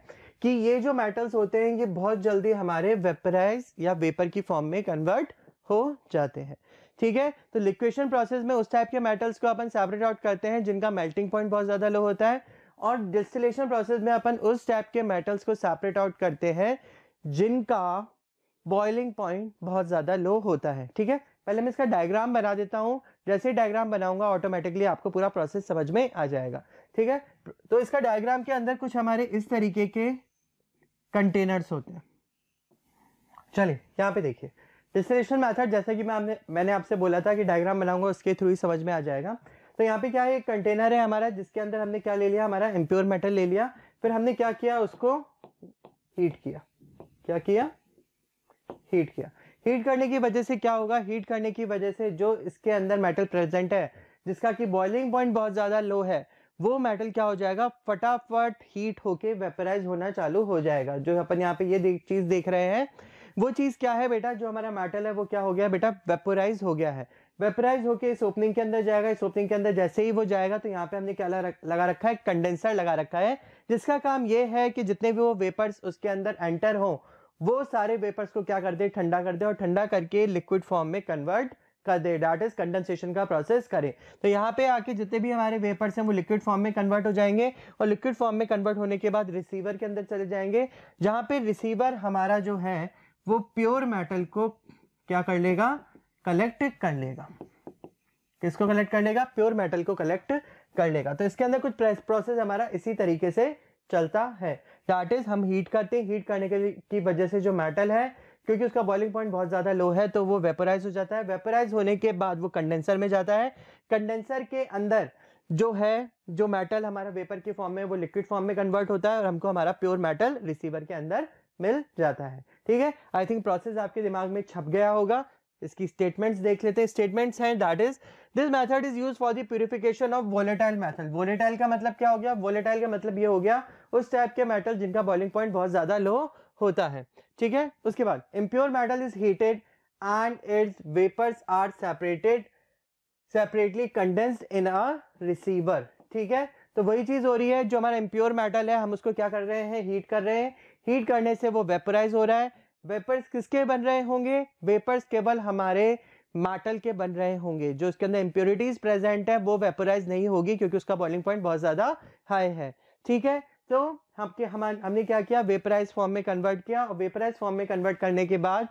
कि ये जो मेटल्स होते हैं ये बहुत जल्दी हमारे वेपराइज या वेपर की फॉर्म में कन्वर्ट हो जाते हैं ठीक है तो लिक्वेशन प्रोसेस में उस टाइप के मेटल्स को अपन सेपरेट आउट करते हैं जिनका मेल्टिंग पॉइंट बहुत ज़्यादा लो होता है और डिस्टिलेशन प्रोसेस में अपन उस टाइप के मेटल्स को सेपरेट आउट करते हैं जिनका बॉइलिंग पॉइंट बहुत ज़्यादा लो होता है ठीक है पहले मैं इसका डायग्राम बना देता हूँ जैसे ही डायग्राम बनाऊंगा ऑटोमेटिकली आपको पूरा प्रोसेस समझ में आ जाएगा ठीक है तो इसका डायग्राम के अंदर कुछ हमारे इस तरीके के कंटेनर्स होते हैं चलिए यहाँ पे देखिए डिस्टिलेशन मैथड जैसे कि मैं आपने मैंने आपसे बोला था कि डायग्राम बनाऊंगा उसके थ्रू ही समझ में आ जाएगा तो यहाँ पे क्या है एक कंटेनर है हमारा जिसके अंदर हमने क्या ले लिया हमारा इम्प्योर मेटल ले लिया फिर हमने क्या किया उसको हीट किया क्या किया हीट किया हीट करने की वजह से क्या होगा हीट करने की वजह से जो इसके अंदर मेटल प्रेजेंट है जिसका कि बॉइलिंग पॉइंट बहुत ज़्यादा लो है वो मेटल क्या हो जाएगा फटाफट हीट होके वेपराइज होना चालू हो जाएगा जो अपन यहाँ पे ये चीज़ देख रहे हैं वो चीज़ क्या है बेटा जो हमारा मेटल है वो क्या हो गया बेटा वेपोराइज हो गया है वेपराइज होके इस ओपनिंग के अंदर जाएगा इस ओपनिंग के अंदर जैसे ही वो जाएगा तो यहाँ पे हमने क्या लगा रखा है कंडेंसर लगा रखा है जिसका काम ये है कि जितने भी वो वेपर्स उसके अंदर एंटर हों वो सारे वेपर्स को क्या कर दे ठंडा कर दे और ठंडा करके लिक्विड फॉर्म में कन्वर्ट कर दे डैट इज कंडेंसेशन का प्रोसेस करें तो यहाँ पे आके जितने भी हमारे वेपर्स हैं वो लिक्विड फॉर्म में कन्वर्ट हो जाएंगे और लिक्विड फॉर्म में कन्वर्ट होने के बाद रिसीवर के अंदर चले जाएंगे जहाँ पे रिसीवर हमारा जो है वो प्योर मेटल को क्या कर लेगा कलेक्ट कर लेगा किसको कलेक्ट कर लेगा प्योर मेटल को कलेक्ट कर लेगा तो इसके अंदर कुछ प्रोसेस हमारा इसी तरीके से चलता है दैट इज हम हीट करते हैं हीट करने के की वजह से जो मेटल है क्योंकि उसका बॉइलिंग पॉइंट बहुत ज़्यादा लो है तो वो वेपराइज हो जाता है वेपराइज होने के बाद वो कंडेंसर में जाता है कंडेंसर के अंदर जो है जो मेटल हमारा वेपर के फॉर्म में वो लिक्विड फॉर्म में कन्वर्ट होता है और हमको हमारा प्योर मेटल रिसीवर के अंदर मिल जाता है ठीक है आई थिंक प्रोसेस आपके दिमाग में छप गया होगा इसकी स्टेटमेंट्स देख लेते हैं स्टेटमेंट्स हैं that is this method is use for the purification of volatile method volatile का मतलब क्या हो गया वोलेटाइल का मतलब ये हो गया उस टाइप के मेटल जिनका बॉइलिंग पॉइंट बहुत ज़्यादा लो होता है ठीक है उसके बाद impure metal is heated and its vapours are separated separately condensed in a receiver ठीक है तो वही चीज़ हो रही है जो हमारा इम्प्योर मेटल है हम उसको क्या कर रहे हैं हीट कर रहे हैं हीट करने से वो वेपराइज हो रहा है वेपर्स किसके बन रहे होंगे वेपर्स केवल हमारे मेटल के बन रहे होंगे जो उसके अंदर इम्प्योरिटीज प्रेजेंट है वो वेपराइज नहीं होगी क्योंकि उसका बॉइलिंग पॉइंट बहुत ज़्यादा हाई है ठीक है तो आपके हम हमने क्या किया वेपराइज फॉर्म में कन्वर्ट किया और वेपराइज फॉर्म में कन्वर्ट करने के बाद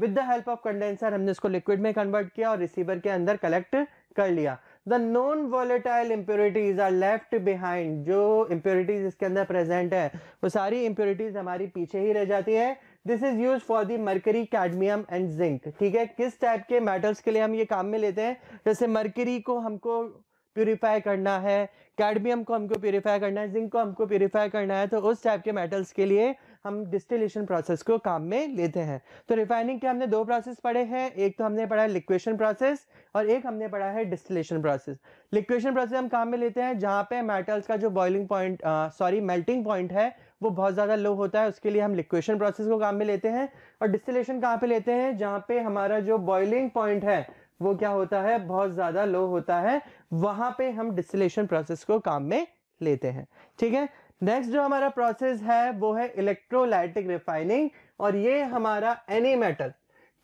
with the help of condenser हमने इसको लिक्विड में कन्वर्ट किया और रिसीवर के अंदर कलेक्ट कर लिया the non volatile impurities are left behind जो इम्प्योरिटीज इसके अंदर प्रेजेंट है वो सारी इम्प्योरिटीज हमारी पीछे ही रह जाती है this is use for the mercury cadmium and zinc ठीक है किस टाइप के मेटल्स के लिए हम ये काम में लेते हैं जैसे मर्करी को हमको प्योरीफाई करना है कैडमियम को हमको प्योरीफाई करना है जिंक को हमको प्योरीफाई करना है तो उस टाइप के मेटल्स के लिए हम डिस्टिलेशन प्रोसेस को काम में लेते हैं तो रिफाइनिंग के हमने दो प्रोसेस पढ़े हैं एक तो हमने पढ़ा है लिक्वेशन प्रोसेस और एक हमने पढ़ा है डिस्टिलेशन प्रोसेस लिक्वेशन प्रोसेस हम काम में लेते हैं जहाँ पे मेटल्स का जो boiling point sorry melting point है वो बहुत ज़्यादा लो होता है उसके लिए हम लिक्वेशन प्रोसेस को काम में लेते हैं और डिस्टिलेशन कहाँ पे लेते हैं जहाँ पे हमारा जो बॉइलिंग पॉइंट है वो क्या होता है बहुत ज़्यादा लो होता है वहां पे हम डिस्टिलेशन प्रोसेस को काम में लेते हैं ठीक है नेक्स्ट जो हमारा प्रोसेस है वो है इलेक्ट्रोलाइटिक रिफाइनिंग और ये हमारा एनी मेटल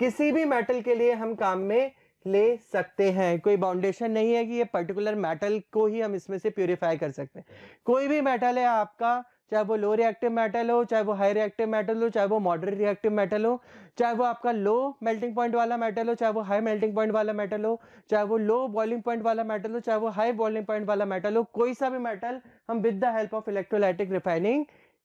किसी भी मेटल के लिए हम काम में ले सकते हैं कोई बाउंडेशन नहीं है कि ये पर्टिकुलर मेटल को ही हम इसमें से प्योरीफाई कर सकते हैं कोई भी मेटल है आपका चाहे वो लो रिएक्टिव मेटल हो चाहे वो हाई रिएक्टिव मेटल हो चाहे वो मॉडरेट रिएक्टिव मेटल हो चाहे वो आपका लो मेल्टिंग पॉइंट वाला मेटल हो चाहे वो हाई मेल्टिंग पॉइंट वाला मेटल हो चाहे वो लो बॉइलिंग पॉइंट वाला मेटल हो चाहे वो हाई बॉइलिंग पॉइंट वाला मेटल हो कोई सा भी मेटल हम with the help of electrolytic refining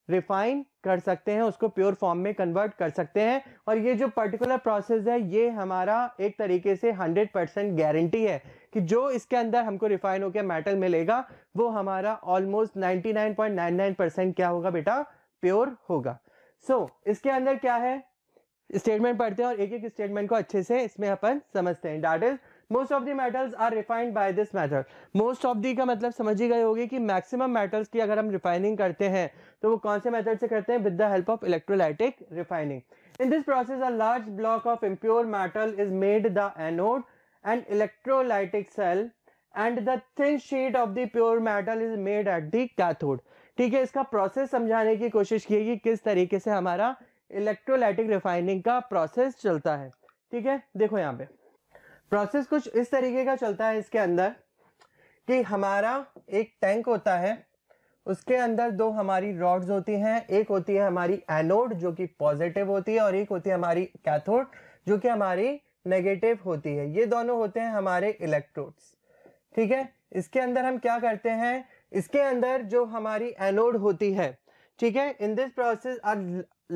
refine कर सकते हैं उसको प्योर फॉर्म में कन्वर्ट कर सकते हैं और ये जो पर्टिकुलर प्रोसेस है ये हमारा एक तरीके से 100 परसेंट गारंटी है कि जो इसके अंदर हमको रिफाइन होकर मेटल मिलेगा वो हमारा ऑलमोस्ट 99.99 परसेंट क्या होगा बेटा प्योर होगा सो so, इसके अंदर क्या है स्टेटमेंट पढ़ते हैं और एक एक स्टेटमेंट को अच्छे से इसमें अपन समझते हैं that is most of the metals are refined by this method most of the का मतलब समझी गई होगी कि मैक्सिमम मेटल्स की अगर हम रिफाइनिंग करते हैं तो वो कौन से मेथड से करते हैं with the help of electrolytic refining in this process a large block of impure metal is made the anode and electrolytic cell and the thin sheet of the pure metal is made at the cathode ठीक है इसका process समझाने की कोशिश की कि किस तरीके से हमारा इलेक्ट्रोलाइटिक रिफाइनिंग का प्रोसेस चलता है ठीक है देखो यहाँ पे प्रोसेस कुछ इस तरीके का चलता है इसके अंदर कि हमारा एक टैंक होता है उसके अंदर दो हमारी रॉड्स होती हैं एक होती है हमारी एनोड जो कि पॉजिटिव होती है और एक होती है हमारी कैथोड जो कि हमारी नेगेटिव होती है ये दोनों होते हैं हमारे इलेक्ट्रोड्स ठीक है इसके अंदर हम क्या करते हैं इसके अंदर जो हमारी एनोड होती है ठीक है in this process a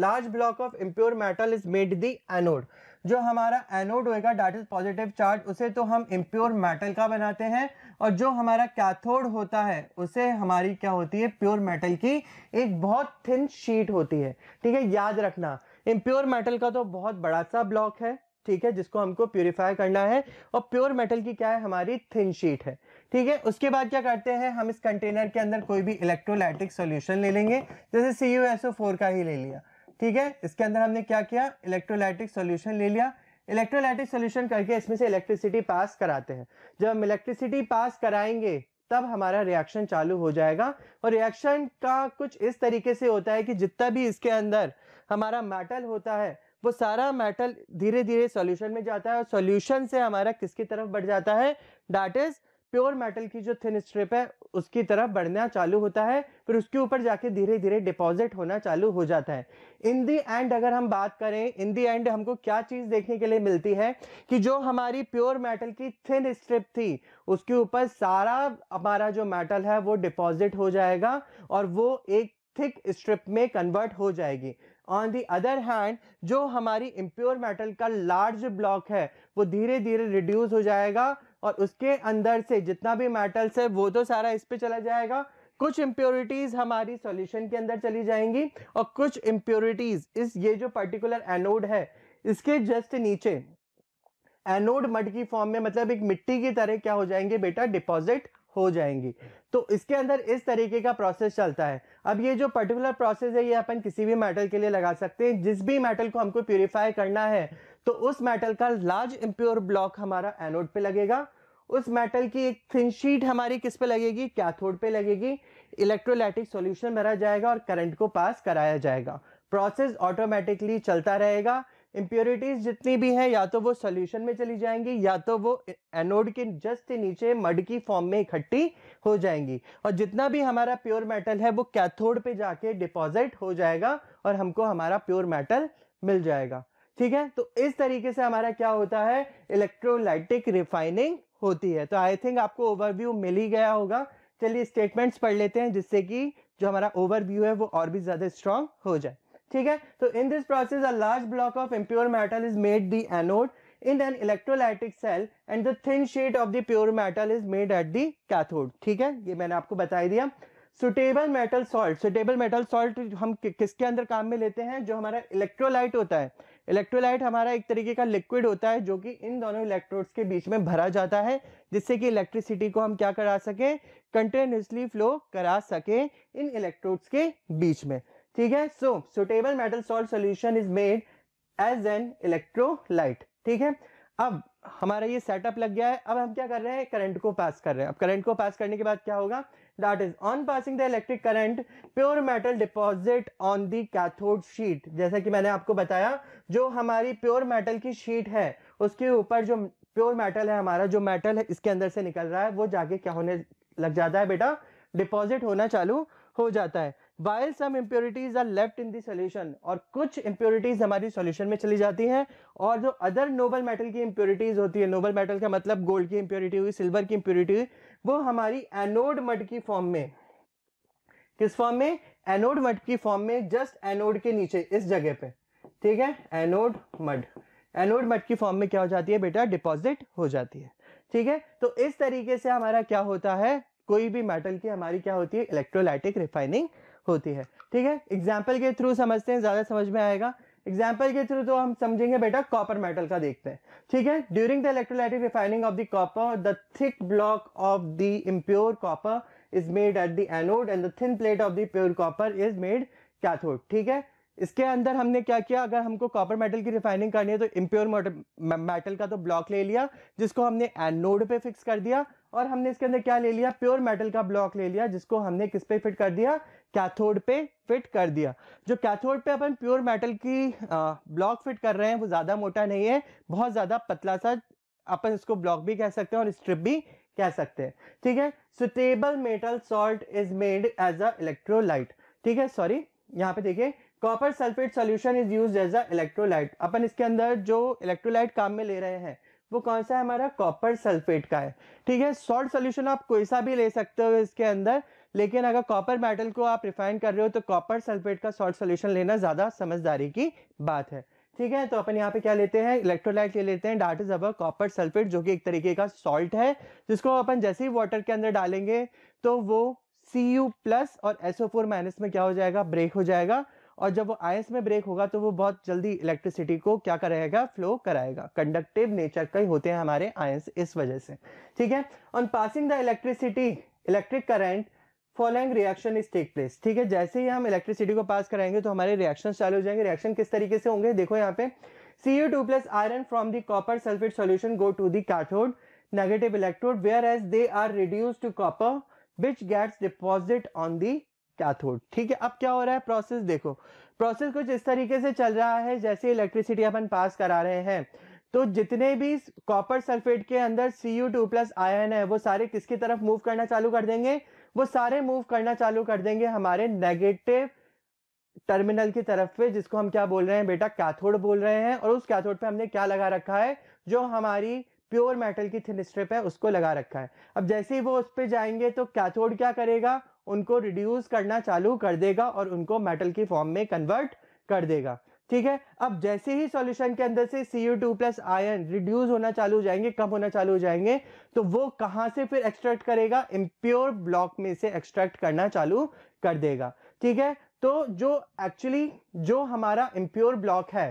large block of impure metal is made the anode जो हमारा एनोड होएगा डैट इज पॉजिटिव चार्ज उसे तो हम इम्प्योर मेटल का बनाते हैं और जो हमारा कैथोड होता है उसे हमारी क्या होती है प्योर मेटल की एक बहुत थिन शीट होती है ठीक है याद रखना इम्प्योर मेटल का तो बहुत बड़ा सा ब्लॉक है ठीक है जिसको हमको प्योरीफाई करना है और प्योर मेटल की क्या है हमारी थिन शीट है ठीक है उसके बाद क्या करते हैं हम इस कंटेनर के अंदर कोई भी इलेक्ट्रोलाइटिक सॉल्यूशन ले लेंगे जैसे सी का ही ले लिया ठीक है इसके अंदर हमने क्या किया इलेक्ट्रोलाइटिक सोल्यूशन ले लिया इलेक्ट्रोलाइटिक सोल्यूशन करके इसमें से इलेक्ट्रिसिटी पास कराते हैं जब हम इलेक्ट्रिसिटी पास कराएंगे तब हमारा रिएक्शन चालू हो जाएगा और रिएक्शन का कुछ इस तरीके से होता है कि जितना भी इसके अंदर हमारा मेटल होता है वो सारा मेटल धीरे धीरे सॉल्यूशन में जाता है और सॉल्यूशन से हमारा किसकी तरफ बढ़ जाता है डाट इज प्योर मेटल की जो थिन स्ट्रिप है उसकी तरफ बढ़ना चालू होता है फिर उसके ऊपर जाके धीरे धीरे डिपॉजिट होना चालू हो जाता है इन दी एंड अगर हम बात करें इन दी एंड हमको क्या चीज़ देखने के लिए मिलती है कि जो हमारी प्योर मेटल की थिन स्ट्रिप थी उसके ऊपर सारा हमारा जो मेटल है वो डिपॉजिट हो जाएगा और वो एक थिक स्ट्रिप में कन्वर्ट हो जाएगी ऑन दी अदर हैंड जो हमारी इम्प्योर मेटल का लार्ज ब्लॉक है वो धीरे धीरे रिड्यूस हो जाएगा और उसके अंदर से जितना भी मेटल्स है वो तो सारा इस पर चला जाएगा कुछ इम्प्योरिटीज़ हमारी सॉल्यूशन के अंदर चली जाएंगी और कुछ इम्प्योरिटीज़ इस ये जो पर्टिकुलर एनोड है इसके जस्ट नीचे एनोड मड की फॉर्म में मतलब एक मिट्टी की तरह क्या हो जाएंगे बेटा डिपॉजिट हो जाएंगी तो इसके अंदर इस तरीके का प्रोसेस चलता है अब ये जो पर्टिकुलर प्रोसेस है ये अपन किसी भी मेटल के लिए लगा सकते हैं जिस भी मेटल को हमको प्योरीफाई करना है तो उस मेटल का लार्ज इम्प्योर ब्लॉक हमारा एनोड पे लगेगा उस मेटल की एक थिन शीट हमारी किस पे लगेगी कैथोड पे लगेगी इलेक्ट्रोलाइटिक सॉल्यूशन भरा जाएगा और करंट को पास कराया जाएगा प्रोसेस ऑटोमेटिकली चलता रहेगा इम्प्योरिटीज जितनी भी हैं या तो वो सॉल्यूशन में चली जाएंगी या तो वो एनोड के जस्ट नीचे मड की फॉर्म में इकट्ठी हो जाएंगी और जितना भी हमारा प्योर मेटल है वो कैथोड पे जाके डिपॉजिट हो जाएगा और हमको हमारा प्योर मेटल मिल जाएगा ठीक है तो इस तरीके से हमारा क्या होता है इलेक्ट्रोलाइटिक रिफाइनिंग होती है तो आई थिंक आपको ओवरव्यू मिल ही गया होगा चलिए स्टेटमेंट्स पढ़ लेते हैं जिससे कि जो हमारा ओवरव्यू है वो और भी ज़्यादा स्ट्रांग हो जाए ठीक है तो in this process a large block of impure metal is made the anode in an electrolytic cell and the thin sheet of the pure metal is made at the cathode ठीक है ये मैंने आपको बता दिया suitable metal salt suitable metal salt हम किसके अंदर काम में लेते हैं जो हमारा इलेक्ट्रोलाइट होता है इलेक्ट्रोलाइट हमारा एक तरीके का लिक्विड होता है जो कि इन दोनों इलेक्ट्रोड्स के बीच में भरा जाता है जिससे कि इलेक्ट्रिसिटी को हम क्या करा सकें कंटिन्यूसली फ्लो करा सकें इन इलेक्ट्रोड्स के बीच में ठीक है so suitable metal salt solution is made as an electrolyte ठीक है अब हमारा ये सेटअप लग गया है अब हम क्या कर रहे हैं करंट को पास कर रहे हैं अब करंट को पास करने के बाद क्या होगा that is on passing the electric current pure metal deposit on the cathode sheet जैसा कि मैंने आपको बताया जो हमारी प्योर मेटल की शीट है उसके ऊपर जो प्योर मेटल है हमारा जो मेटल है इसके अंदर से निकल रहा है वो जाके क्या होने लग जाता है बेटा डिपॉजिट होना चालू हो जाता है while some impurities are left in the solution और कुछ इम्प्योरिटीज हमारी सोल्यूशन में चली जाती हैं और जो अदर नोबल मेटल की इम्प्योरिटीज होती है नोबल मेटल का मतलब गोल्ड की इम्प्योरिटी हुई सिल्वर की इम्प्योरिटी हुई वो हमारी एनोड मड की फॉर्म में किस फॉर्म में एनोड मड की फॉर्म में जस्ट एनोड के नीचे इस जगह पे ठीक है एनोड मड एनोड मड की फॉर्म में क्या हो जाती है बेटा डिपॉजिट हो जाती है ठीक है तो इस तरीके से हमारा क्या होता है कोई भी मेटल की हमारी क्या होती है इलेक्ट्रोलाइटिक रिफाइनिंग होती है ठीक है एग्जाम्पल के थ्रू समझते हैं ज़्यादा समझ में आएगा एग्जाम्पल के थ्रू तो हम समझेंगे बेटा कॉपर मेटल का देखते हैं ठीक है during the electrolytic refining of the copper the thick block of the impure copper is made at the anode and the thin plate of the pure copper is made cathode ठीक है इसके अंदर हमने क्या किया अगर हमको कॉपर मेटल की रिफाइनिंग करनी है तो इम्प्योर मेटल का तो ब्लॉक ले लिया जिसको हमने एनोड पे फिक्स कर दिया और हमने इसके अंदर क्या ले लिया प्योर मेटल का ब्लॉक ले लिया जिसको हमने किस पे फिट कर दिया कैथोड पे फिट कर दिया जो कैथोड पे अपन प्योर मेटल की ब्लॉक फिट कर रहे हैं वो ज़्यादा मोटा नहीं है बहुत ज़्यादा पतला सा अपन इसको ब्लॉक भी कह सकते हैं और स्ट्रिप भी कह सकते हैं ठीक है suitable metal salt is made as a electrolyte ठीक है सॉरी यहाँ पे देखिए copper sulphate solution is use as a electrolyte अपन इसके अंदर जो इलेक्ट्रोलाइट काम में ले रहे हैं वो कौन सा है हमारा कॉपर सल्फेट का है ठीक है सॉल्ट सोल्यूशन आप कोई सा भी ले सकते हो इसके अंदर लेकिन अगर कॉपर मेटल को आप रिफाइन कर रहे हो तो कॉपर सल्फेट का सॉल्ट सोल्यूशन लेना ज़्यादा समझदारी की बात है ठीक है तो अपन यहाँ पे क्या लेते हैं इलेक्ट्रोलाइट ले लेते हैं that is our copper sulphate जो कि एक तरीके का सॉल्ट है जिसको अपन जैसे ही वाटर के अंदर डालेंगे तो वो सी यू प्लस और एसओ फोर माइनस में क्या हो जाएगा ब्रेक हो जाएगा और जब वो आयस में ब्रेक होगा तो वो बहुत जल्दी इलेक्ट्रिसिटी को क्या करेगा फ्लो कराएगा कंडक्टिव नेचर का ही होते हैं हमारे आयंस इस वजह से ठीक है on passing the electricity electric current following reaction is take place ठीक है जैसे ही हम इलेक्ट्रिसिटी को पास कराएंगे तो हमारे रिएक्शन चालू हो जाएंगे रिएक्शन किस तरीके से होंगे देखो यहाँ पे C U two plus ion from the copper sulphate solution go to the cathode negative electrode where as they are reduced to copper which gets deposit on the cathode ठीक है अब क्या हो रहा है प्रोसेस देखो प्रोसेस कुछ इस तरीके से चल रहा है जैसे इलेक्ट्रिसिटी अपन पास करा रहे हैं तो जितने भी कॉपर सल्फेट के अंदर C U two plus ion है वो सारे किसकी तरफ मूव करना चालू कर देंगे वो सारे मूव करना चालू कर देंगे हमारे नेगेटिव टर्मिनल की तरफ पे जिसको हम क्या बोल रहे हैं बेटा कैथोड बोल रहे हैं और उस कैथोड पे हमने क्या लगा रखा है जो हमारी प्योर मेटल की थिन स्ट्रिप है उसको लगा रखा है अब जैसे ही वो उस पर जाएंगे तो कैथोड क्या करेगा उनको रिड्यूस करना चालू कर देगा और उनको मेटल की फॉर्म में कन्वर्ट कर देगा ठीक है अब जैसे ही सॉल्यूशन के अंदर से C U two plus ion reduce होना चालू हो जाएंगे कम होना चालू हो जाएंगे तो वो कहां से फिर एक्सट्रैक्ट करेगा इम्प्योर ब्लॉक में से एक्सट्रैक्ट करना चालू कर देगा ठीक है तो जो एक्चुअली जो हमारा इम्प्योर ब्लॉक है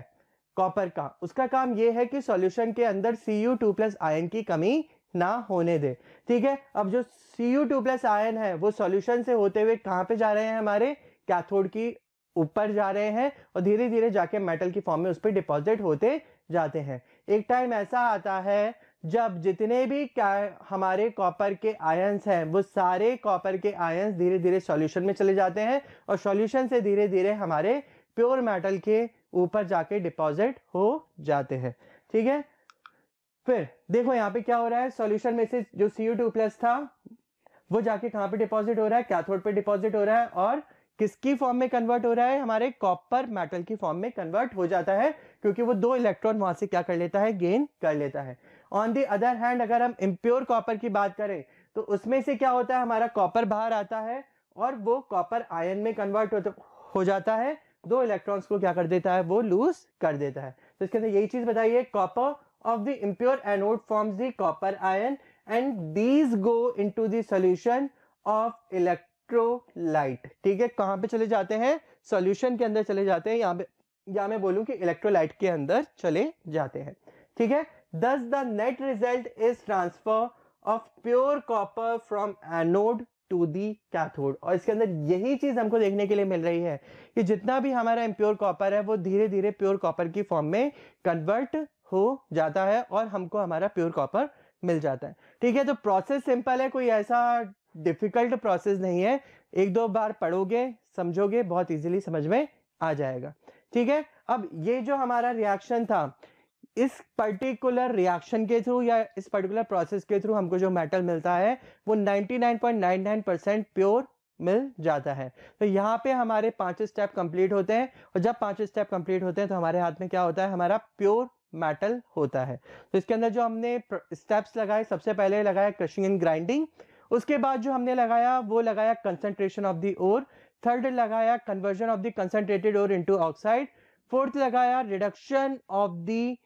कॉपर का उसका काम ये है कि सॉल्यूशन के अंदर C U two plus ion की कमी ना होने दे ठीक है अब जो C U two plus ion है वो सॉल्यूशन से होते हुए कहाँ पे जा रहे हैं हमारे कैथोड की ऊपर जा रहे हैं और धीरे धीरे जाके मेटल की फॉर्म में उस पर डिपॉजिट होते जाते हैं एक टाइम ऐसा आता है जब जितने भी क्या हमारे कॉपर के आयंस हैं वो सारे कॉपर के आयंस धीरे धीरे सॉल्यूशन में चले जाते हैं और सॉल्यूशन से धीरे धीरे हमारे प्योर मेटल के ऊपर जाके डिपॉजिट हो जाते हैं ठीक है फिर देखो यहाँ पे क्या हो रहा है सॉल्यूशन में से जो सी प्लस था वो जाके कहाँ पे डिपॉजिट हो रहा है कैथोड पे डिपॉजिट हो रहा है और किसकी फॉर्म में कन्वर्ट हो रहा है हमारे कॉपर मेटल की फॉर्म में कन्वर्ट हो जाता है क्योंकि वो दो इलेक्ट्रॉन वहां से क्या कर लेता है गेन कर लेता है ऑन दी अदर हैंड अगर हम इम्प्योर कॉपर की बात करें तो उसमें से क्या होता है हमारा कॉपर बाहर आता है और वो कॉपर आयन में कन्वर्ट हो जाता है दो इलेक्ट्रॉन्स को क्या कर देता है वो लूज कर देता है तो इसके अंदर यही चीज बताइए copper of the impure anode forms the copper ion and these go into the solution of electron electrolyte ठीक है कहां पे चले जाते हैं सॉल्यूशन के अंदर चले जाते हैं यहां पे या मैं बोलूं कि इलेक्ट्रोलाइट के अंदर चले जाते हैं ठीक है thus the net result is transfer of pure copper from anode to the cathode और इसके अंदर यही चीज हमको देखने के लिए मिल रही है कि जितना भी हमारा इम्प्योर कॉपर है वो धीरे धीरे प्योर कॉपर की फॉर्म में कन्वर्ट हो जाता है और हमको हमारा प्योर कॉपर मिल जाता है ठीक है तो प्रोसेस सिंपल है कोई ऐसा डिफ़िकल्ट प्रोसेस नहीं है एक दो बार पढ़ोगे समझोगे बहुत इजीली समझ में आ जाएगा ठीक है अब ये जो हमारा रिएक्शन था इस पर्टिकुलर रिएक्शन के थ्रू या इस पर्टिकुलर प्रोसेस के थ्रू हमको जो मेटल मिलता है वो 99.99 परसेंट प्योर मिल जाता है तो यहाँ पे हमारे पांच स्टेप कंप्लीट होते हैं और जब पांच स्टेप कंप्लीट होते हैं तो हमारे हाथ में क्या होता है हमारा प्योर मेटल होता है तो इसके अंदर जो हमने स्टेप्स लगाए सबसे पहले लगाया क्रशिंग एंड ग्राइंडिंग उसके बाद जो हमने लगाया वो लगाया concentration of the ore third लगाया conversion of the concentrated ore into oxide fourth लगाया रिडक्शन ऑफ द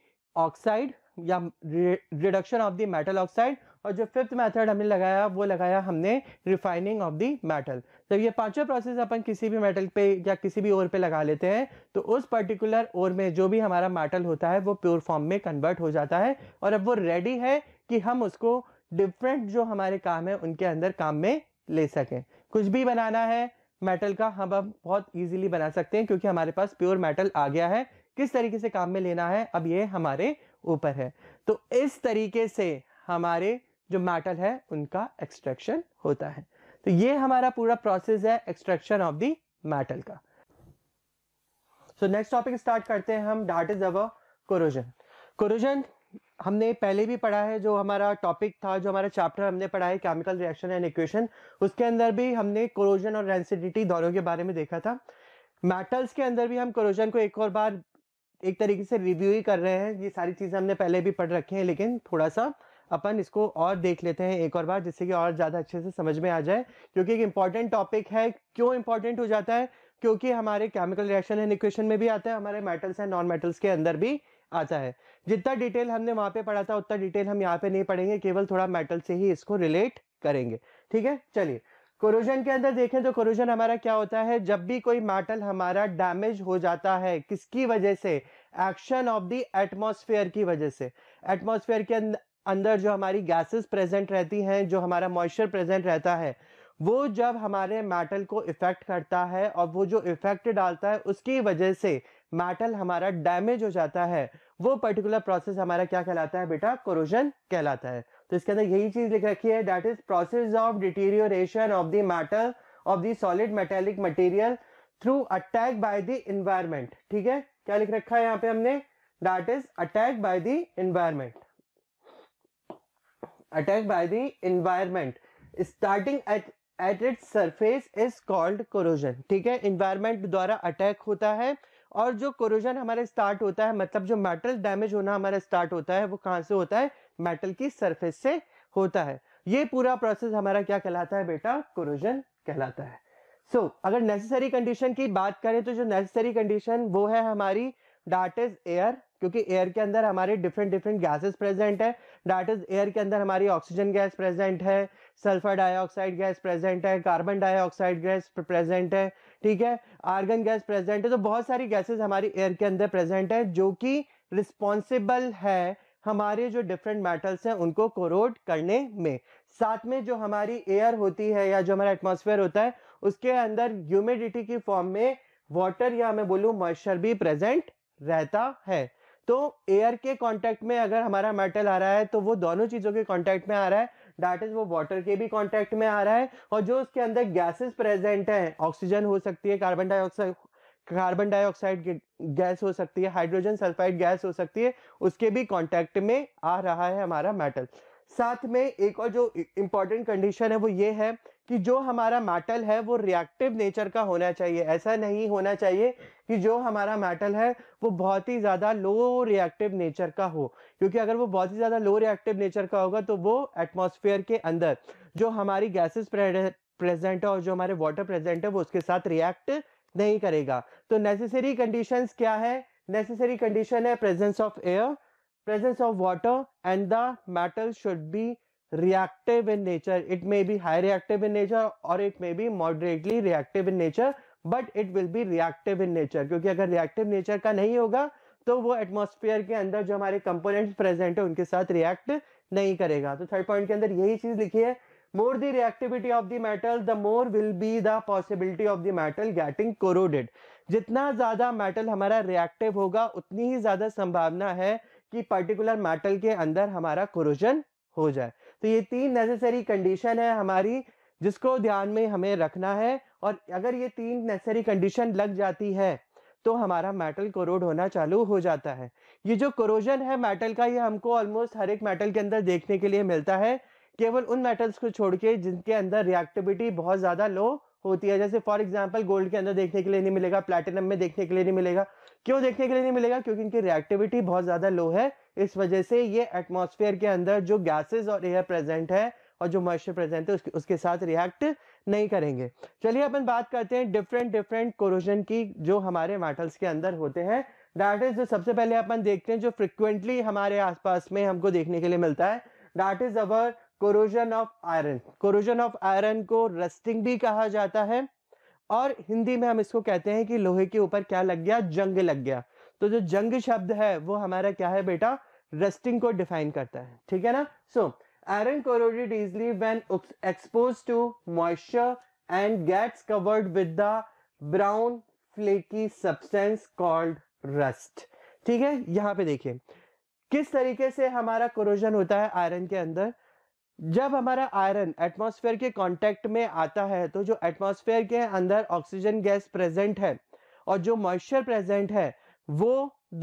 ऑक्साइड या reduction of the metal oxide और जो फिफ्थ मेथड हमने लगाया वो लगाया हमने रिफाइनिंग ऑफ द मेटल जब ये पांचों प्रोसेस अपन किसी भी मेटल पे या किसी भी ओर पे लगा लेते हैं तो उस पर्टिकुलर ओर में जो भी हमारा मेटल होता है वो प्योर फॉर्म में कन्वर्ट हो जाता है और अब वो रेडी है कि हम उसको डिफरेंट जो हमारे काम है उनके अंदर काम में ले सकें कुछ भी बनाना है मेटल का हम अब बहुत इजीली बना सकते हैं क्योंकि हमारे पास प्योर मेटल आ गया है किस तरीके से काम में लेना है अब ये हमारे ऊपर है तो इस तरीके से हमारे जो मेटल है उनका एक्सट्रैक्शन होता है तो ये हमारा पूरा प्रोसेस है एक्सट्रैक्शन ऑफ दी मेटल का सो नेक्स्ट टॉपिक स्टार्ट करते हैं हम that is our corrosion corrosion हमने पहले भी पढ़ा है जो हमारा टॉपिक था जो हमारा चैप्टर हमने पढ़ा है केमिकल रिएक्शन एंड इक्वेशन उसके अंदर भी हमने क्रोजन और रेंसिडिटी दोनों के बारे में देखा था मेटल्स के अंदर भी हम क्रोजन को एक और बार एक तरीके से रिव्यू ही कर रहे हैं ये सारी चीज़ें हमने पहले भी पढ़ रखी हैं लेकिन थोड़ा सा अपन इसको और देख लेते हैं एक और बार जिससे कि और ज़्यादा अच्छे से समझ में आ जाए क्योंकि एक इम्पॉर्टेंट टॉपिक है क्यों इम्पॉर्टेंट हो जाता है क्योंकि हमारे केमिकल रिएक्शन एंड इक्वेशन में भी आता है हमारे मेटल्स एंड नॉन मेटल्स के अंदर भी आता है जितना डिटेल हमने वहां पे पढ़ा था उतना डिटेल हम यहाँ पे नहीं पढ़ेंगे केवल थोड़ा मेटल से ही इसको रिलेट करेंगे ठीक है चलिए कोरोजन के अंदर देखें तो कोरोजन हमारा क्या होता है जब भी कोई मेटल हमारा डैमेज हो जाता है किसकी वजह से एक्शन ऑफ द एटमॉस्फेयर की वजह से एटमॉस्फेयर के अंदर जो हमारी गैसेस प्रेजेंट रहती हैं जो हमारा मॉइस्चर प्रेजेंट रहता है वो जब हमारे मेटल को इफेक्ट करता है और वो जो इफेक्ट डालता है उसकी वजह से मेटल हमारा डैमेज हो जाता है वो पर्टिकुलर प्रोसेस हमारा क्या कहलाता है बेटा कोरोजन कहलाता है तो इसके अंदर यही चीज लिख रखी है that is process of deterioration of the metal of the solid metallic material through attack by the environment ठीक है क्या लिख रखा है यहाँ पे हमने that is attack by the environment attack by the environment starting at at its surface is called corrosion ठीक है environment द्वारा अटैक होता है और जो कोरोजन हमारा स्टार्ट होता है मतलब जो मेटल डैमेज होना हमारा स्टार्ट होता है वो कहाँ से होता है मेटल की सरफेस से होता है ये पूरा प्रोसेस हमारा क्या कहलाता है बेटा कोरोजन कहलाता है सो so, अगर नेसेसरी कंडीशन की बात करें तो जो नेसेसरी कंडीशन वो है हमारी डाट इज एयर क्योंकि एयर के अंदर हमारे डिफरेंट डिफरेंट गैसेस प्रेजेंट है डैट इज एयर के अंदर हमारी ऑक्सीजन गैस प्रेजेंट है सल्फर डाइऑक्साइड गैस प्रेजेंट है कार्बन डाइऑक्साइड गैस प्रेजेंट है ठीक है आर्गन गैस प्रेजेंट है तो बहुत सारी गैसेस हमारी एयर के अंदर प्रेजेंट है जो कि रिस्पॉन्सिबल है हमारे जो डिफरेंट मेटल्स हैं उनको कोरोड करने में साथ में जो हमारी एयर होती है या जो हमारा एटमोसफेयर होता है उसके अंदर ह्यूमिडिटी की फॉर्म में वाटर या मैं बोलूँ मॉइस्चर भी प्रेजेंट रहता है तो एयर के कांटेक्ट में अगर हमारा मेटल आ रहा है तो वो दोनों चीज़ों के कांटेक्ट में आ रहा है डैट इज वो वाटर के भी कांटेक्ट में आ रहा है और जो उसके अंदर गैसेस प्रेजेंट हैं ऑक्सीजन हो सकती है carbon dioxide carbon dioxide gas हो सकती है हाइड्रोजन सल्फाइड गैस हो सकती है उसके भी कॉन्टैक्ट में आ रहा है हमारा मेटल साथ में एक और जो इंपॉर्टेंट कंडीशन है वो ये है कि जो हमारा मेटल है वो रिएक्टिव नेचर का होना चाहिए ऐसा नहीं होना चाहिए कि जो हमारा मेटल है वो बहुत ही ज़्यादा लो रिएक्टिव नेचर का हो क्योंकि अगर वो बहुत ही ज़्यादा लो रिएक्टिव नेचर का होगा तो वो एटमॉस्फेयर के अंदर जो हमारी गैसेस प्रेजेंट है और जो हमारे वाटर प्रेजेंट है वो उसके साथ रिएक्ट नहीं करेगा तो नेसेसरी कंडीशन क्या है नेसेसरी कंडीशन है presence of air presence of water and the metal should be reactive in nature it may be high reactive in nature और it may be moderately reactive in nature but it will be reactive in nature क्योंकि अगर reactive nature का नहीं होगा तो वो atmosphere के अंदर जो हमारे कंपोनेंट्स प्रेजेंट है उनके साथ रिएक्ट नहीं करेगा तो थर्ड पॉइंट के अंदर यही चीज लिखी है more the reactivity of the metal the more will be the possibility of the metal getting corroded जितना ज्यादा मेटल हमारा रिएक्टिव होगा उतनी ही ज्यादा संभावना है कि पर्टिकुलर मेटल के अंदर हमारा कोरोजन हो जाए तो ये तीन नेसेसरी कंडीशन है हमारी जिसको ध्यान में हमें रखना है और अगर ये तीन नेसेसरी कंडीशन लग जाती है तो हमारा मेटल कोरोड होना चालू हो जाता है ये जो कोरोजन है मेटल का ये हमको ऑलमोस्ट हर एक मेटल के अंदर देखने के लिए मिलता है केवल उन मेटल्स को छोड़ के जिनके अंदर रिएक्टिविटी बहुत ज़्यादा लो होती है जैसे फॉर एग्जाम्पल गोल्ड के अंदर देखने के लिए नहीं मिलेगा प्लेटिनम में देखने के लिए नहीं मिलेगा क्यों देखने के लिए नहीं मिलेगा क्योंकि इनकी रिएक्टिविटी बहुत ज़्यादा लो है इस वजह से ये एटमॉस्फेयर के अंदर जो गैसेज और एयर प्रेजेंट है और जो मॉइस्चर प्रेजेंट है उसके, उसके साथ रिएक्ट नहीं करेंगे चलिए अपन बात करते हैं डिफरेंट डिफरेंट कोरोजन की जो हमारे मेटल्स के अंदर होते हैं दैट इज जो सबसे पहले अपन देखते हैं जो फ्रिक्वेंटली हमारे आसपास में हमको देखने के लिए मिलता है that is our corrosion of iron corrosion of iron को रस्टिंग भी कहा जाता है और हिंदी में हम इसको कहते हैं कि लोहे के ऊपर क्या लग गया जंग लग गया तो जो जंग शब्द है वो हमारा क्या है बेटा रस्टिंग को डिफाइन करता है ठीक है ना so iron corroded easily when expose to moisture and gets covered with the brown flaky substance called rust ठीक है यहाँ पे देखिए किस तरीके से हमारा कोरोजन होता है आयरन के अंदर जब हमारा आयरन एटमॉस्फेयर के कांटेक्ट में आता है तो जो एटमॉस्फेयर के अंदर ऑक्सीजन गैस प्रेजेंट है और जो मॉइस्चर प्रेजेंट है वो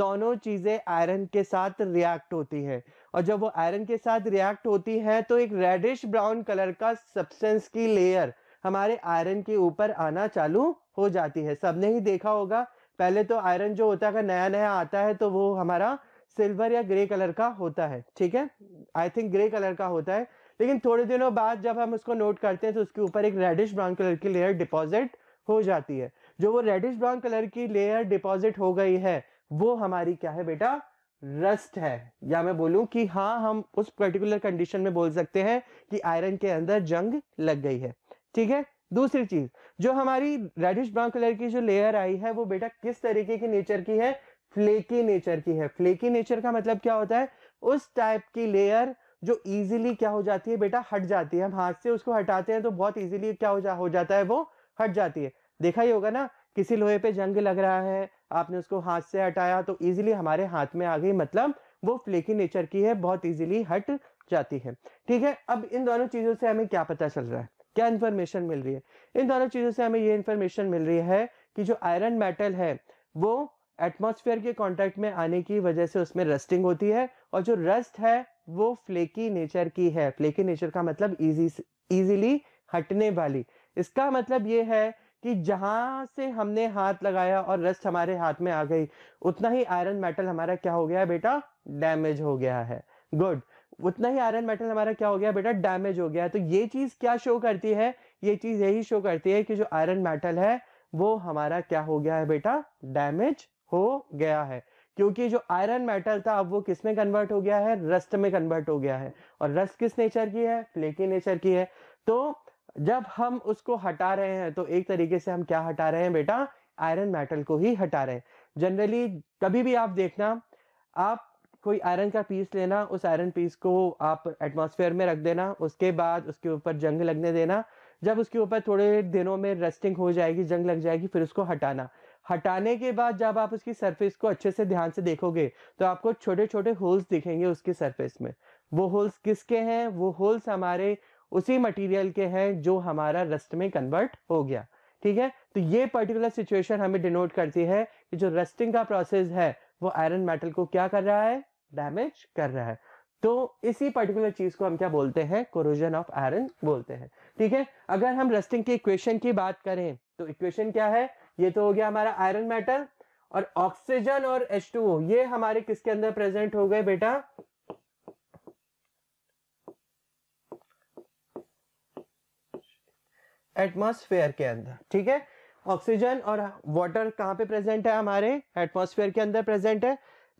दोनों चीज़ें आयरन के साथ रिएक्ट होती है और जब वो आयरन के साथ रिएक्ट होती है तो एक रेडिश ब्राउन कलर का सब्सटेंस की लेयर हमारे आयरन के ऊपर आना चालू हो जाती है सबने ही देखा होगा पहले तो आयरन जो होता है नया नया आता है तो वो हमारा सिल्वर या ग्रे कलर का होता है ठीक है आई थिंक ग्रे कलर का होता है लेकिन थोड़े दिनों बाद जब हम उसको नोट करते हैं तो उसके ऊपर एक रेडिश ब्राउन कलर की लेयर डिपॉजिट हो जाती है जो वो रेडिश ब्राउन कलर की लेयर डिपॉजिट हो गई है वो हमारी क्या है बेटा रस्ट है या मैं बोलूं कि हाँ हम उस पर्टिकुलर कंडीशन में बोल सकते हैं कि आयरन के अंदर जंग लग गई है ठीक है दूसरी चीज जो हमारी रेडिश ब्राउन कलर की जो लेयर आई है वो बेटा किस तरीके की नेचर की है फ्लेकी नेचर की है फ्लेकी नेचर का मतलब क्या होता है उस टाइप की लेयर जो इजीली क्या हो जाती है बेटा हट जाती है हम हाथ से उसको हटाते हैं तो बहुत इजीली क्या हो, जा, हो जाता है वो हट जाती है देखा ही होगा ना किसी लोहे पे जंग लग रहा है आपने उसको हाथ से हटाया तो इजीली हमारे हाथ में आ गई मतलब वो फ्लेकी नेचर की है बहुत इजीली हट जाती है ठीक है अब इन दोनों चीज़ों से हमें क्या पता चल रहा है क्या इन्फॉर्मेशन मिल रही है इन दोनों चीज़ों से हमें ये इन्फॉर्मेशन मिल रही है कि जो आयरन मेटल है वो एटमॉस्फेयर के कांटेक्ट में आने की वजह से उसमें रस्टिंग होती है और जो रस्ट है वो फ्लेकी नेचर की है फ्लेकी नेचर का मतलब इजी इजीली हटने वाली इसका मतलब ये है कि जहां से हमने हाथ लगाया और रस्ट हमारे हाथ में आ गई उतना ही आयरन मेटल हमारा क्या हो गया बेटा डैमेज हो गया है गुड उतना ही आयरन मेटल हमारा क्या हो गया बेटा डैमेज हो गया है तो ये चीज क्या शो करती है ये चीज यही शो करती है कि जो आयरन मेटल है वो हमारा क्या हो गया है बेटा डैमेज हो गया है क्योंकि जो आयरन मेटल था अब वो किस में कन्वर्ट हो गया है रस्ट में कन्वर्ट हो गया है और रस्ट किस नेचर की है फ्लेकी नेचर की है तो जब हम उसको हटा रहे हैं तो एक तरीके से हम क्या हटा रहे हैं बेटा आयरन मेटल को ही हटा रहे हैं जनरली कभी भी आप देखना आप कोई आयरन का पीस लेना उस आयरन पीस को आप एटमोसफेयर में रख देना उसके बाद उसके ऊपर जंग लगने देना जब उसके ऊपर थोड़े दिनों में रस्टिंग हो जाएगी जंग लग जाएगी फिर उसको हटाना हटाने के बाद जब आप उसकी सरफेस को अच्छे से ध्यान से देखोगे तो आपको छोटे छोटे होल्स दिखेंगे उसके सरफेस में वो होल्स किसके हैं वो होल्स हमारे उसी मटेरियल के हैं जो हमारा रस्ट में कन्वर्ट हो गया ठीक है तो ये पर्टिकुलर सिचुएशन हमें डिनोट करती है कि जो रस्टिंग का प्रोसेस है वो आयरन मेटल को क्या कर रहा है डैमेज कर रहा है तो इसी पर्टिकुलर चीज को हम क्या बोलते हैं कोरोजन ऑफ आयरन बोलते हैं ठीक है अगर हम रस्टिंग की इक्वेशन की बात करें तो इक्वेशन क्या है ये तो हो गया हमारा आयरन मेटल और ऑक्सीजन और एच ये हमारे किसके अंदर प्रेजेंट हो गए बेटा एटमॉस्फेयर के अंदर ठीक है ऑक्सीजन और वाटर कहां पे प्रेजेंट है हमारे एटमॉस्फेयर के अंदर प्रेजेंट है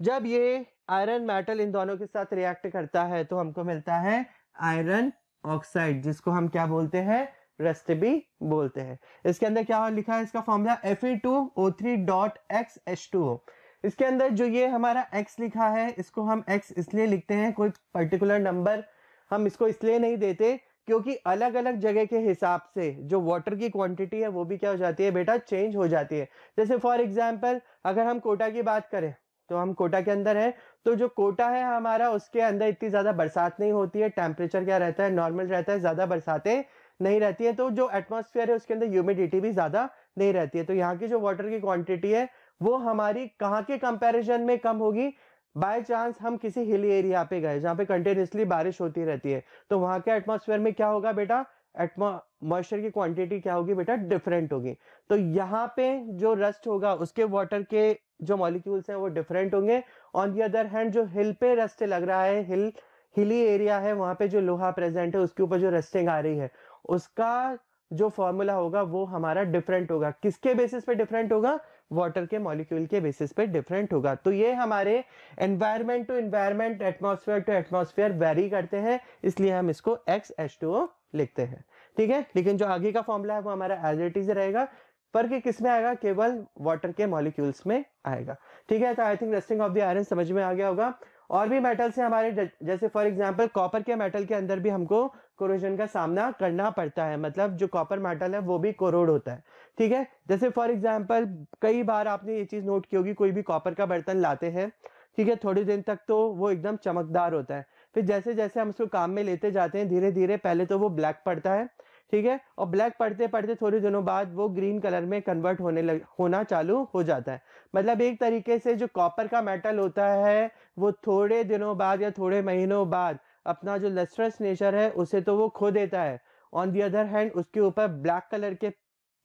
जब ये आयरन मेटल इन दोनों के साथ रिएक्ट करता है तो हमको मिलता है आयरन ऑक्साइड जिसको हम क्या बोलते हैं भी बोलते हैं इसके अंदर क्या लिखा है इसका formula F E two O three dot X H two O इसके अंदर जो ये हमारा x लिखा है इसको हम x इसलिए लिखते हैं कोई पर्टिकुलर नंबर हम इसको इसलिए नहीं देते क्योंकि अलग अलग जगह के हिसाब से जो वाटर की क्वांटिटी है वो भी क्या हो जाती है बेटा चेंज हो जाती है जैसे फॉर एग्जाम्पल अगर हम कोटा की बात करें तो हम कोटा के अंदर है तो जो कोटा है हमारा उसके अंदर इतनी ज़्यादा बरसात नहीं होती है टेम्परेचर क्या रहता है नॉर्मल रहता है ज़्यादा बरसातें नहीं रहती है तो जो एटमोसफियर है उसके अंदर ह्यूमिडिटी भी ज़्यादा नहीं रहती है तो यहाँ की जो वाटर की क्वांटिटी है वो हमारी कहाँ के कंपेरिजन में कम होगी बाय चांस हम किसी हिली एरिया पे गए जहाँ पे कंटिन्यूसली बारिश होती रहती है तो वहां के एटमोसफेयर में क्या होगा बेटा एटमो मॉइस्चर की क्वांटिटी क्या होगी बेटा डिफरेंट होगी तो यहाँ पे जो रस्ट होगा उसके वाटर के जो मॉलिक्यूल्स हैं वो डिफरेंट होंगे ऑन दी अदर हैंड जो हिल पे रस्ट लग रहा है हिल हिली एरिया है वहाँ पे जो लोहा प्रेजेंट है उसके ऊपर जो रस्टिंग आ रही है उसका जो फॉर्मूला होगा वो हमारा डिफरेंट होगा किसके बेसिस पे डिफरेंट होगा वाटर के मॉलिक्यूल के बेसिस पे डिफरेंट होगा तो ये हमारे environment to environment atmosphere to atmosphere vary करते हैं इसलिए हम इसको एक्स एच टू ओ लिखते हैं ठीक है लेकिन जो आगे का फॉर्मूला है वो हमारा एज इट इज रहेगा पर कि किस में आएगा केवल वाटर के मॉलिक्यूल्स में आएगा ठीक है तो I think rusting of the iron समझ में आ गया होगा और भी मेटल्स हैं हमारे जैसे फॉर एग्जाम्पल कॉपर के मेटल के अंदर भी हमको कोरोजन का सामना करना पड़ता है मतलब जो कॉपर मेटल है वो भी कोरोड होता है ठीक है जैसे फॉर एग्जाम्पल कई बार आपने ये चीज़ नोट की होगी कोई भी कॉपर का बर्तन लाते हैं ठीक है थोड़ी दिन तक तो वो एकदम चमकदार होता है फिर जैसे जैसे हम उसको काम में लेते जाते हैं धीरे धीरे पहले तो वो ब्लैक पड़ता है ठीक है और ब्लैक पड़ते पड़ते थोड़े दिनों बाद वो ग्रीन कलर में कन्वर्ट होने लग होना चालू हो जाता है मतलब एक तरीके से जो कॉपर का मेटल होता है वो थोड़े दिनों बाद या थोड़े महीनों बाद अपना जो लस्ट्रस नेचर है उसे तो वो खो देता है ऑन दी अदर हैंड उसके ऊपर ब्लैक कलर के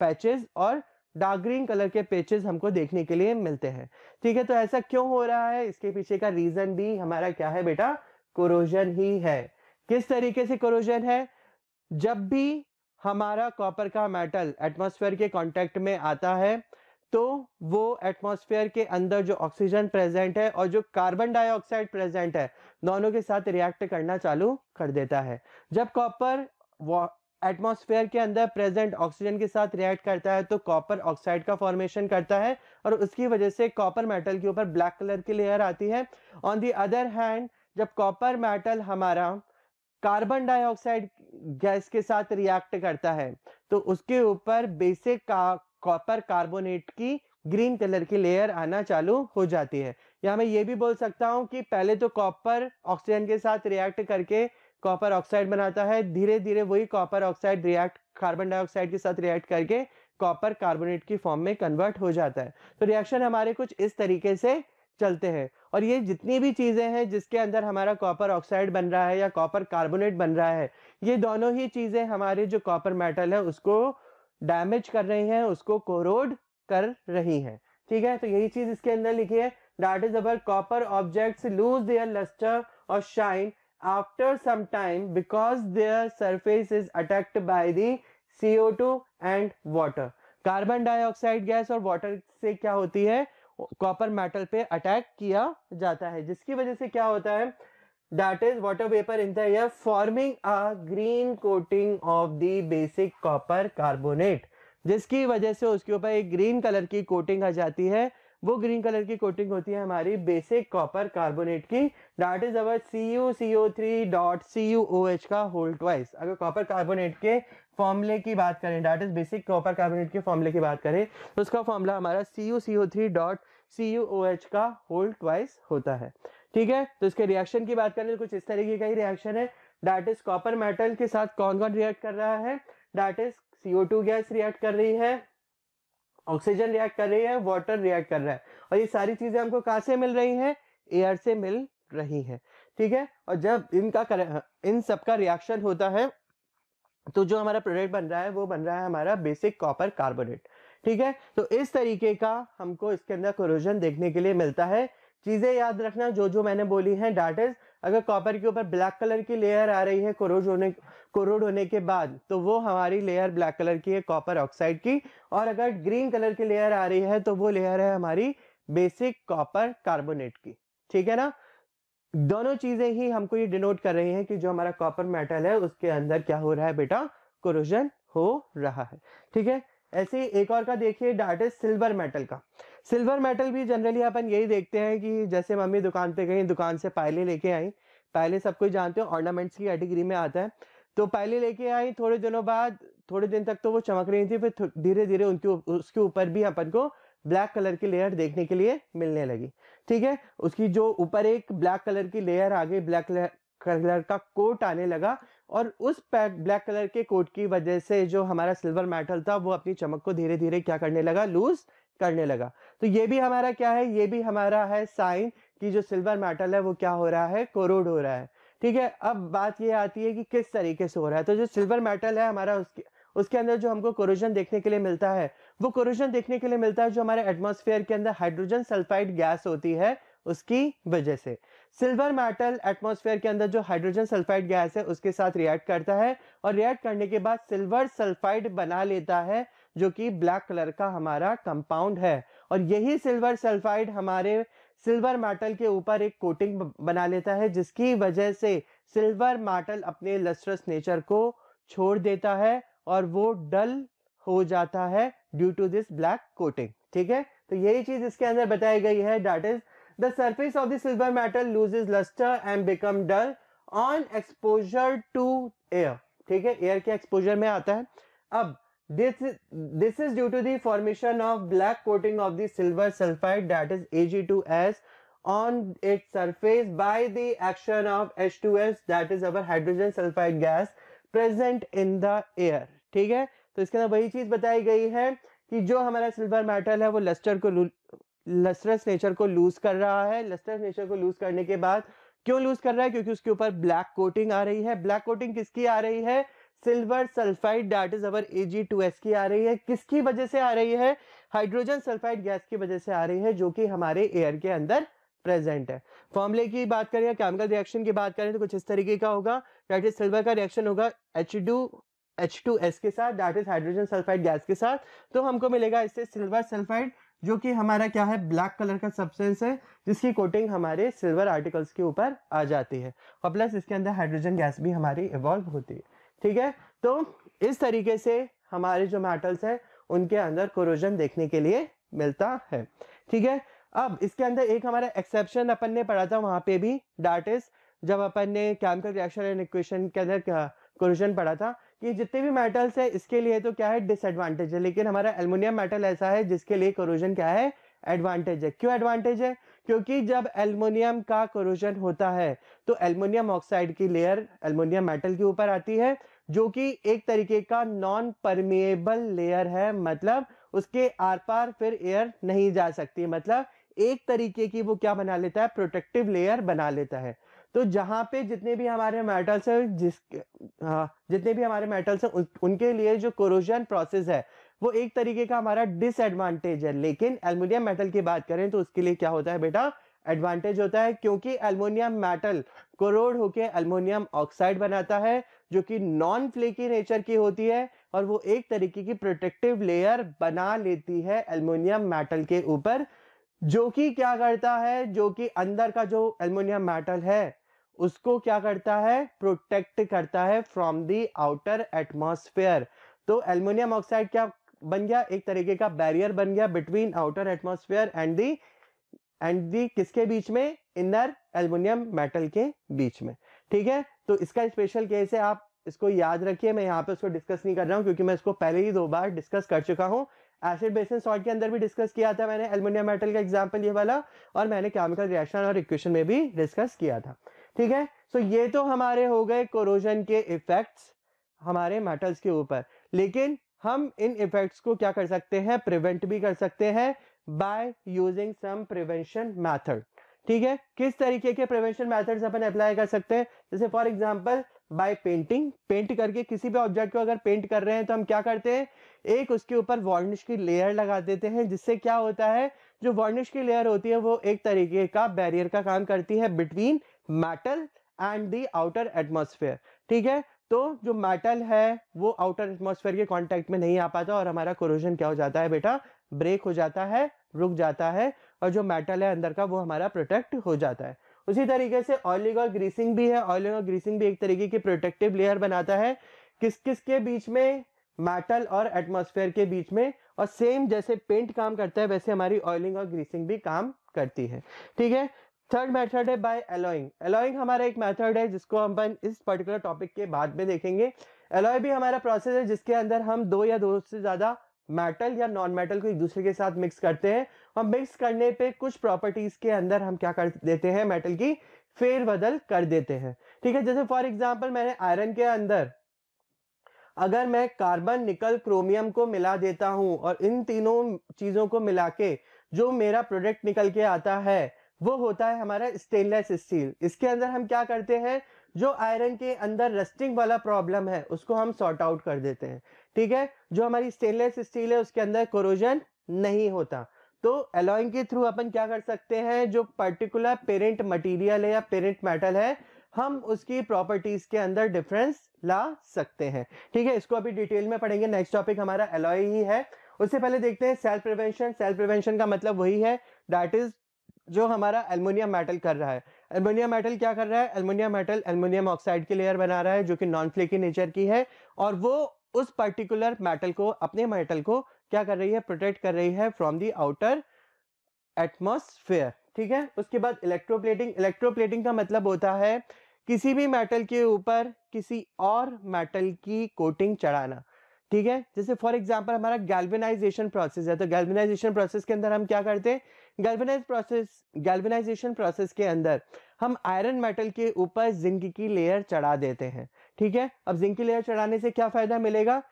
पैचेस और डार्क ग्रीन कलर के पैचेस हमको देखने के लिए मिलते हैं ठीक है तो ऐसा क्यों हो रहा है इसके पीछे का रीजन भी हमारा क्या है बेटा कोरोजन ही है किस तरीके से कोरोजन है जब भी हमारा कॉपर का मेटल एटमोसफेयर के कॉन्टेक्ट में आता है तो वो एटमॉस्फेयर के अंदर जो ऑक्सीजन प्रेजेंट है और जो कार्बन डाइऑक्साइड प्रेजेंट है दोनों के साथ रिएक्ट करना चालू कर देता है जब कॉपर एटमॉस्फेयर के अंदर प्रेजेंट ऑक्सीजन के साथ रिएक्ट करता है तो कॉपर ऑक्साइड का फॉर्मेशन करता है और उसकी वजह से कॉपर मेटल के ऊपर ब्लैक कलर की लेयर आती है ऑन दी अदर हैंड जब कॉपर मेटल हमारा कार्बन डाइऑक्साइड गैस के साथ रिएक्ट करता है तो उसके ऊपर बेसिक का कॉपर कार्बोनेट की ग्रीन कलर की लेयर आना चालू हो जाती है या मैं ये भी बोल सकता हूँ कि पहले तो कॉपर ऑक्सीजन के साथ रिएक्ट करके कॉपर ऑक्साइड बनाता है धीरे धीरे वही copper oxide react carbon dioxide के साथ रिएक्ट करके कॉपर कार्बोनेट की फॉर्म में कन्वर्ट हो जाता है तो रिएक्शन हमारे कुछ इस तरीके से चलते हैं और ये जितनी भी चीज़ें हैं जिसके अंदर हमारा कॉपर ऑक्साइड बन रहा है या कॉपर कार्बोनेट बन रहा है ये दोनों ही चीज़ें हमारे जो कॉपर मेटल है उसको डैमेज कर रही हैं उसको कोरोड कर रही हैं ठीक है तो यही चीज इसके अंदर लिखी है that is our copper objects lose their lustre और shine after some time because their surface is attacked by the CO two and water carbon dioxide gas और वाटर से क्या होती है कॉपर मेटल पे अटैक किया जाता है जिसकी वजह से क्या होता है that is water vapor in the air forming a green coating of the basic copper carbonate जिसकी वजह से उसके ऊपर एक ग्रीन कलर की कोटिंग आ जाती है वो ग्रीन कलर की कोटिंग होती है हमारी बेसिक कॉपर कार्बोनेट की that is our C U C O three dot C U O H का होल ट्वाइस अगर कॉपर कार्बोनेट के फॉर्मूले की बात करें that is basic copper carbonate के फॉर्मूले की बात करें तो उसका फॉर्मूला हमारा C U C O three dot C U O H का होल ट्वाइस होता है ठीक है तो इसके रिएक्शन की बात करें तो कुछ इस तरीके का ही रिएक्शन है दैट इज कॉपर मेटल के साथ कौन कौन रिएक्ट कर रहा है that is CO two gas react कर रही है ऑक्सीजन रिएक्ट कर रही है वाटर रिएक्ट कर रहा है और ये सारी चीजें हमको कहाँ से मिल रही हैं एयर से मिल रही है ठीक है और जब इनका कर, इन सबका रिएक्शन होता है तो जो हमारा प्रोडक्ट बन रहा है वो बन रहा है हमारा बेसिक कॉपर कार्बोनेट ठीक है तो इस तरीके का हमको इसके अंदर क्रोजन देखने के लिए मिलता है चीज़ें याद रखना जो जो मैंने बोली हैं डाटेज अगर कॉपर के ऊपर ब्लैक कलर की लेयर आ रही है कोरोड होने कोरोड होने के बाद तो वो हमारी लेयर ब्लैक कलर की है कॉपर ऑक्साइड की और अगर ग्रीन कलर की लेयर आ रही है तो वो लेयर है हमारी बेसिक कॉपर कार्बोनेट की ठीक है ना दोनों चीज़ें ही हमको ये डिनोट कर रही हैं कि जो हमारा कॉपर मेटल है उसके अंदर क्या हो रहा है बेटा कोरोजन हो रहा है ठीक है ऐसे ही एक और का देखिए डाट इज सिल्वर मेटल का सिल्वर मेटल भी जनरली अपन यही देखते हैं कि जैसे मम्मी दुकान पे गई दुकान से पायले लेके आई पहले सब कुछ जानते हो ऑर्नामेंट्स की कैटेगरी में आता है तो पहले लेके आई थोड़े दिनों बाद थोड़े दिन तक तो वो चमक रही थी फिर धीरे धीरे उनके उसके ऊपर भी अपन को ब्लैक कलर की लेयर देखने के लिए मिलने लगी ठीक है उसकी जो ऊपर एक ब्लैक कलर की लेयर आ गई ब्लैक कलर का कोट आने लगा और उस ब्लैक कलर के कोट की वजह से जो हमारा सिल्वर मेटल था वो अपनी चमक को धीरे धीरे क्या करने लगा लूज करने लगा तो ये भी हमारा क्या है ये भी हमारा है साइन कि जो सिल्वर मेटल है वो क्या हो रहा है कोरोड हो रहा है ठीक है अब बात ये आती है कि किस तरीके से हो रहा है तो जो सिल्वर मेटल है हमारा उसके उसके अंदर जो हमको कोरोजन देखने के लिए मिलता है वो कोरोजन देखने के लिए मिलता है जो हमारे एटमोसफेयर के अंदर हाइड्रोजन सल्फाइड गैस होती है उसकी वजह से सिल्वर मेटल एटमोसफेयर के अंदर जो हाइड्रोजन सल्फाइड गैस है उसके साथ रिएक्ट करता है और रिएक्ट करने के बाद सिल्वर सल्फाइड बना लेता है जो कि ब्लैक कलर का हमारा कंपाउंड है और यही सिल्वर सल्फाइड हमारे सिल्वर मेटल के ऊपर एक कोटिंग बना लेता है जिसकी वजह से सिल्वर मेटल अपने लस्ट्रस नेचर को छोड़ देता है और वो डल हो जाता है due to this black coating ठीक है तो यही चीज इसके अंदर बताई गई है that is the surface of the silver metal loses lustre and become dull on exposure to air ठीक है एयर के एक्सपोजर में आता है अब This, this is due to the formation of black coating of the silver sulfide that is Ag2S on its surface by the action of H2S that is our hydrogen sulfide gas present in the air theek hai to iske andar wahi cheez batayi gayi hai ki jo hamara silver metal hai wo luster ko lustrous nature ko lose kar raha hai lustrous nature ko lose karne ke baad क्यों lose कर रहा है क्योंकि उसके ऊपर black coating आ रही है black coating किसकी आ रही है silver sulphide that is our S की आ रही है किसकी वजह से आ रही है हाइड्रोजन सल्फाइड गैस की वजह से आ रही है जो कि हमारे एयर के अंदर प्रेजेंट है फॉर्मले की बात करें या केमिकल रिएक्शन की बात करें तो कुछ इस तरीके का होगा डैट इज सिल्वर का रिएक्शन होगा H two H two S के साथ that is hydrogen sulphide gas के साथ तो हमको मिलेगा इससे सिल्वर सल्फाइड जो कि हमारा क्या है ब्लैक कलर का सब्सटेंस है जिसकी कोटिंग हमारे सिल्वर आर्टिकल्स के ऊपर आ जाती है और प्लस इसके अंदर हाइड्रोजन गैस भी हमारी इवॉल्व होती है ठीक है तो इस तरीके से हमारे जो मेटल्स हैं उनके अंदर क्रोजन देखने के लिए मिलता है ठीक है अब इसके अंदर एक हमारा एक्सेप्शन अपन ने पढ़ा था वहाँ पे भी डाट इज जब अपन ने केमिकल रिएक्शन एंड इक्वेशन के अंदर क्रोजन पढ़ा था कि जितने भी मेटल्स है इसके लिए तो क्या है डिसएडवांटेज है लेकिन हमारा एलुमिनियम मेटल ऐसा है जिसके लिए क्रोजन क्या है एडवांटेज है क्यों एडवांटेज है क्योंकि जब एल्मोनियम का क्रोजन होता है तो एल्युमिनियम ऑक्साइड की लेयर एल्युमिनियम मेटल के ऊपर आती है जो कि एक तरीके का नॉन परमिएबल लेयर है मतलब उसके आर पार फिर एयर नहीं जा सकती मतलब एक तरीके की वो क्या बना लेता है प्रोटेक्टिव लेयर बना लेता है तो जहाँ पे जितने भी हमारे मेटल्स हैं जिस हाँ, जितने भी हमारे मेटल्स हैं उन, उनके लिए जो कोरोजन प्रोसेस है वो एक तरीके का हमारा डिसएडवांटेज है लेकिन एल्मोनियम मेटल की बात करें तो उसके लिए क्या होता है बेटा एडवांटेज होता है क्योंकि एल्मोनियम मेटल करोड़ होके एल्मोनियम ऑक्साइड बनाता है जो कि नॉन फ्लेकी नेचर की होती है और वो एक तरीके की प्रोटेक्टिव लेयर बना लेती है एल्मोनियम मेटल के ऊपर जो कि क्या करता है जो कि अंदर का जो एल्मोनियम मेटल है उसको क्या करता है प्रोटेक्ट करता है फ्रॉम दी आउटर एटमॉस्फेयर तो एल्मोनियम ऑक्साइड क्या बन गया एक तरीके का बैरियर बन गया between outer atmosphere and the and the किसके बीच में इनर एल्यूमिनियम मेटल के बीच में ठीक है तो इसका स्पेशल केस है आप इसको याद रखिए मैं यहाँ पे उसको डिस्कस नहीं कर रहा हूँ क्योंकि मैं इसको पहले ही दो बार डिस्कस कर चुका हूँ एसिड बेसन सॉल्ट के अंदर भी डिस्कस किया था मैंने एल्यूमिनियम मेटल का एग्जाम्पल ये वाला और मैंने केमिकल रिएक्शन और इक्वेशन में भी डिस्कस किया था ठीक है सो ये तो हमारे हो गए कोरोजन के इफेक्ट्स हमारे मेटल्स के ऊपर लेकिन हम इन इफेक्ट्स को क्या कर सकते हैं प्रिवेंट भी कर सकते हैं by using some prevention method ठीक है किस तरीके के प्रिवेंशन मैथड अपन अप्लाई कर सकते हैं जैसे for example by painting paint करके किसी भी ऑब्जेक्ट को अगर पेंट कर रहे हैं तो हम क्या करते हैं एक उसके ऊपर वार्निश की लेयर लगा देते हैं जिससे क्या होता है जो वार्निश की लेयर होती है वो एक तरीके का बैरियर का काम करती है between metal and the outer atmosphere ठीक है तो जो मेटल है वो आउटर एटमोसफेयर के कॉन्टेक्ट में नहीं आ पाता और हमारा क्रोजन क्या हो जाता है बेटा ब्रेक हो जाता है रुक जाता है और जो मेटल है अंदर का वो हमारा प्रोटेक्ट हो जाता है उसी तरीके से ऑयलिंग और ग्रीसिंग भी है ऑयलिंग और ग्रीसिंग भी एक तरीके की प्रोटेक्टिव लेयर बनाता है किस किस के बीच में मेटल और एटमॉस्फेयर के बीच में और सेम जैसे पेंट काम करता है वैसे हमारी ऑयलिंग और ग्रीसिंग भी काम करती है ठीक है थर्ड मेथड है बाय एलोइंग एलोइंग हमारा एक मेथड है जिसको हम इस पर्टिकुलर टॉपिक के बाद में देखेंगे एलोय भी हमारा प्रोसेस है जिसके अंदर हम दो या दो से ज़्यादा मेटल या नॉन मेटल को एक दूसरे के साथ मिक्स करते हैं और मिक्स करने पे कुछ प्रॉपर्टीज के अंदर हम क्या कर देते हैं मेटल की फेरबदल कर देते हैं ठीक है जैसे फॉर एग्जाम्पल मैंने आयरन के अंदर अगर मैं कार्बन निकल क्रोमियम को मिला देता हूं और इन तीनों चीजों को मिला के जो मेरा प्रोडक्ट निकल के आता है वो होता है हमारा स्टेनलेस स्टील इसके अंदर हम क्या करते हैं जो आयरन के अंदर रस्टिंग वाला प्रॉब्लम है उसको हम सॉर्ट आउट कर देते हैं ठीक है जो हमारी स्टेनलेस स्टील है उसके अंदर कोरोजन नहीं होता तो एलोइंग के थ्रू अपन क्या कर सकते हैं जो पर्टिकुलर पेरेंट मटेरियल है या पेरेंट मेटल है हम उसकी प्रॉपर्टीज के अंदर डिफरेंस ला सकते हैं ठीक है इसको अभी डिटेल में पढ़ेंगे नेक्स्ट टॉपिक हमारा एलॉय ही है उससे पहले देखते हैं सेल प्रिवेंशन सेल प्रिवेंशन का मतलब वही है दैट इज जो हमारा अल्मोनियम मेटल कर रहा है अल्मोनियम मेटल क्या कर रहा है अल्मोनियम मेटल एलमोनियम ऑक्साइड की लेयर बना रहा है जो कि नॉन फ्लेकी नेचर की है और वो उस पर्टिकुलर मेटल को अपने मेटल को क्या कर रही है प्रोटेक्ट कर रही है फ्रॉम दी आउटर एटमोसफेयर ठीक है उसके बाद इलेक्ट्रोप्लेटिंग इलेक्ट्रोप्लेटिंग का मतलब होता है किसी भी मेटल के ऊपर किसी और मेटल की कोटिंग चढ़ाना ठीक है जैसे फॉर एग्जाम्पल हमारा गैल्वेनाइजेशन प्रोसेस है तो गैल्वेनाइजेशन प्रोसेस के अंदर हम क्या करते हैं गैल्वेनाइज प्रोसेस गैल्वेनाइजेशन प्रोसेस के अंदर हम आयरन मेटल के ऊपर जिंक की लेयर चढ़ा देते हैं ठीक है अब जिंक की लेयर चढ़ाने से क्या फायदा मिलेगा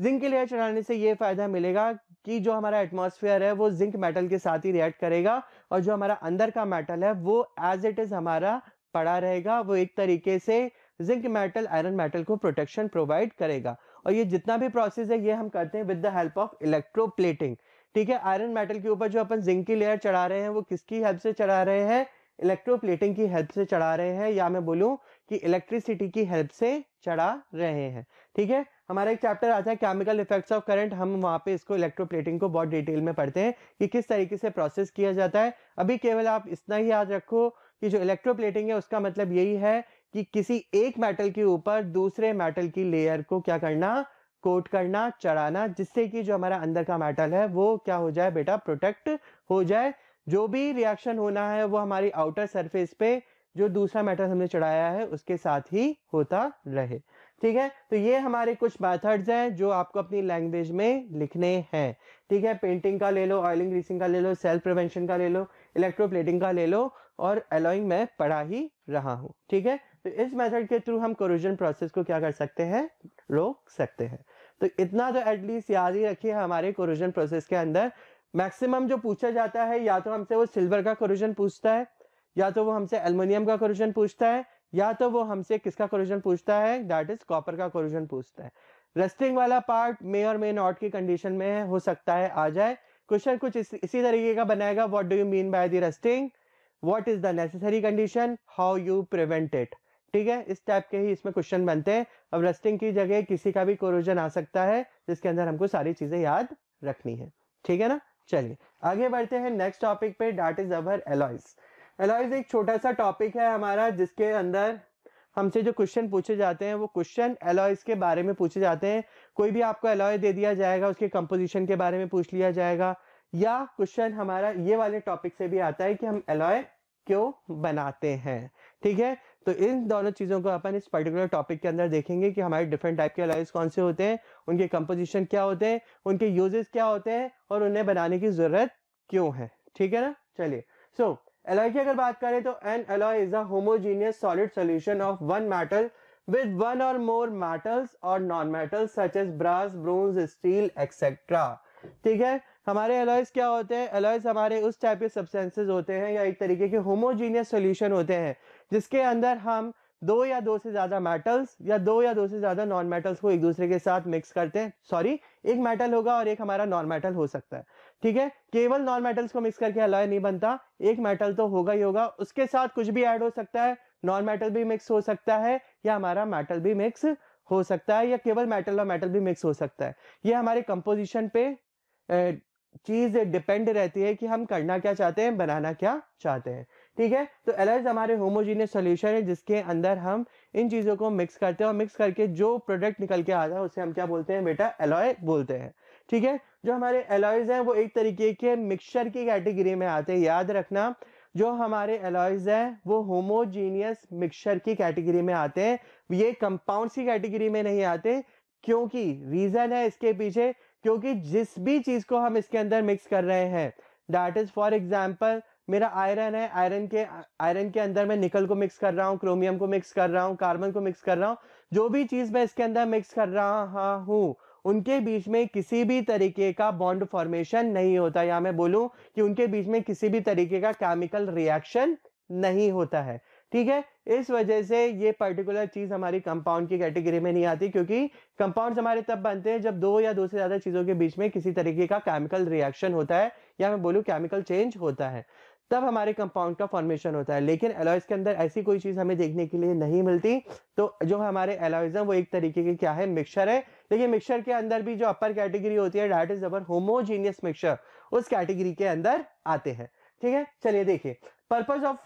जिंक की लेयर चढ़ाने से ये फायदा मिलेगा कि जो हमारा एटमॉस्फेयर है वो जिंक मेटल के साथ ही रिएक्ट करेगा और जो हमारा अंदर का मेटल है वो एज इट इज हमारा पड़ा रहेगा वो एक तरीके से जिंक मेटल आयरन मेटल को प्रोटेक्शन प्रोवाइड करेगा और ये जितना भी प्रोसेस है ये हम करते हैं with the help of electroplating ठीक है आयरन मेटल के ऊपर जो अपन जिंक की लेयर चढ़ा रहे हैं वो किसकी हेल्प से चढ़ा रहे हैं इलेक्ट्रोप्लेटिंग की हेल्प से चढ़ा रहे हैं या मैं बोलूँ कि इलेक्ट्रिसिटी की हेल्प से चढ़ा रहे हैं ठीक है हमारा एक चैप्टर आता है केमिकल इफेक्ट्स ऑफ करंट हम वहाँ पे इसको इलेक्ट्रोप्लेटिंग को बहुत डिटेल में पढ़ते हैं कि किस तरीके से प्रोसेस किया जाता है अभी केवल आप इतना ही याद रखो कि जो इलेक्ट्रोप्लेटिंग है उसका मतलब यही है कि किसी एक मेटल के ऊपर दूसरे मेटल की लेयर को क्या करना कोट करना चढ़ाना जिससे कि जो हमारा अंदर का मेटल है वो क्या हो जाए बेटा प्रोटेक्ट हो जाए जो भी रिएक्शन होना है वो हमारी आउटर सरफेस पे जो दूसरा मैटर हमने चढ़ाया है उसके साथ ही होता रहे ठीक है तो ये हमारे कुछ मैथड्स हैं जो आपको अपनी लैंग्वेज में लिखने हैं ठीक है पेंटिंग का ले लो ऑयलिंग ग्रीसिंग का ले लो सेल्फ प्रिवेंशन का ले लो इलेक्ट्रोप्लेटिंग का ले लो और एलोइंग मैं पढ़ा ही रहा हूँ ठीक है तो इस मेथड के थ्रू हम कोरोजन प्रोसेस को क्या कर सकते हैं रोक सकते हैं तो इतना तो एटलीस्ट याद ही रखिए हमारे कोरोजन प्रोसेस के अंदर मैक्सिमम जो पूछा जाता है या तो हमसे वो सिल्वर का कोरोजन पूछता है या तो वो हमसे एल्युमिनियम का क्वेश्चन पूछता है या तो वो हमसे किसका क्वेश्चन पूछता है दैट इज कॉपर का क्वेश्चन पूछता है रेस्टिंग वाला पार्ट मे और मे नॉट की कंडीशन में हो सकता है आ जाए क्वेश्चन कुछ इस, इसी तरीके का बनाएगा what do you mean by the rusting what is the necessary condition how you prevent it ठीक है इस टाइप के ही इसमें क्वेश्चन बनते हैं अब रेस्टिंग की जगह किसी का भी क्वेश्चन आ सकता है जिसके अंदर हमको सारी चीजें याद रखनी है ठीक है ना चलिए आगे बढ़ते हैं नेक्स्ट टॉपिक पे that is our alloys alloys एक छोटा सा टॉपिक है हमारा जिसके अंदर हमसे जो क्वेश्चन पूछे जाते हैं वो क्वेश्चन एलॉयज के बारे में पूछे जाते हैं कोई भी आपको एलॉय दे दिया जाएगा उसके कंपोजिशन के बारे में पूछ लिया जाएगा या क्वेश्चन हमारा ये वाले टॉपिक से भी आता है कि हम एलॉय क्यों बनाते हैं ठीक है तो इन दोनों चीज़ों को अपन इस पर्टिकुलर टॉपिक के अंदर देखेंगे कि हमारे डिफरेंट टाइप के अलॉयज कौन से होते हैं उनके कंपोजिशन क्या होते हैं उनके यूजेस क्या होते हैं और उन्हें बनाने की ज़रूरत क्यों है ठीक है ना चलिए सो so, एलॉय की अगर बात करें तो an alloy is a homogeneous solid solution of one metal with one or more metals or non metals such as brass bronze steel etcetera ठीक है हमारे एलॉयज क्या होते हैं एलॉयज हमारे उस टाइप के सब्सटेंसेस होते हैं या एक तरीके के होमोजीनियस सॉल्यूशन होते हैं जिसके अंदर हम दो या दो से ज़्यादा मेटल्स या दो या दो से ज़्यादा नॉन मेटल्स को एक दूसरे के साथ मिक्स करते हैं सॉरी एक मेटल होगा और एक हमारा नॉन मेटल हो सकता है ठीक है केवल नॉन मेटल्स को मिक्स करके अलॉय नहीं बनता एक मेटल तो होगा ही होगा उसके साथ कुछ भी ऐड हो सकता है नॉन मेटल भी मिक्स हो सकता है या हमारा मेटल भी मिक्स हो सकता है या केवल मेटल और मेटल भी मिक्स हो सकता है ये हमारे कंपोजिशन पे चीज डिपेंड रहती है कि हम करना क्या चाहते हैं बनाना क्या चाहते हैं ठीक है तो एलर्ज हमारे होमोजीनियस सोल्यूशन है जिसके अंदर हम इन चीज़ों को मिक्स करते हैं और मिक्स करके जो प्रोडक्ट निकल के आता है उसे हम क्या बोलते हैं बेटा एलॉय बोलते हैं ठीक है जो हमारे एलॉयज हैं वो एक तरीके के मिक्सचर की कैटेगरी में आते हैं याद रखना जो हमारे एलॉयज हैं वो होमोजीनियस मिक्सचर की कैटेगरी में आते हैं ये कंपाउंड्स की कैटेगरी में नहीं आते क्योंकि रीजन है इसके पीछे क्योंकि जिस भी चीज को हम इसके अंदर मिक्स कर रहे हैं दैट इज फॉर एग्जाम्पल मेरा आयरन है आयरन के आयरन के अंदर मैं निकल को मिक्स कर रहा हूँ क्रोमियम को मिक्स कर रहा हूँ कार्बन को मिक्स कर रहा हूँ जो भी चीज मैं इसके अंदर मिक्स कर रहा हूँ उनके बीच में किसी भी तरीके का बॉन्ड फॉर्मेशन नहीं होता या मैं बोलूं कि उनके बीच में किसी भी तरीके का केमिकल रिएक्शन नहीं होता है ठीक है इस वजह से ये पर्टिकुलर चीज हमारी कंपाउंड की कैटेगरी में नहीं आती क्योंकि कंपाउंड हमारे तब बनते हैं जब दो या दो से ज्यादा चीजों के बीच में किसी तरीके का केमिकल रिएक्शन होता है या मैं बोलूँ केमिकल चेंज होता है तब हमारे कंपाउंड का फॉर्मेशन होता है लेकिन एलॉयज के अंदर ऐसी कोई चीज हमें देखने के लिए नहीं मिलती तो जो हमारे एलॉयज है वो एक तरीके के क्या है मिक्सर है लेकिन मिक्सर के अंदर भी जो अपर कैटेगरी होती है that is our homogeneous mixture उस कैटेगरी के अंदर आते हैं ठीक है चलिए देखिए पर्पज ऑफ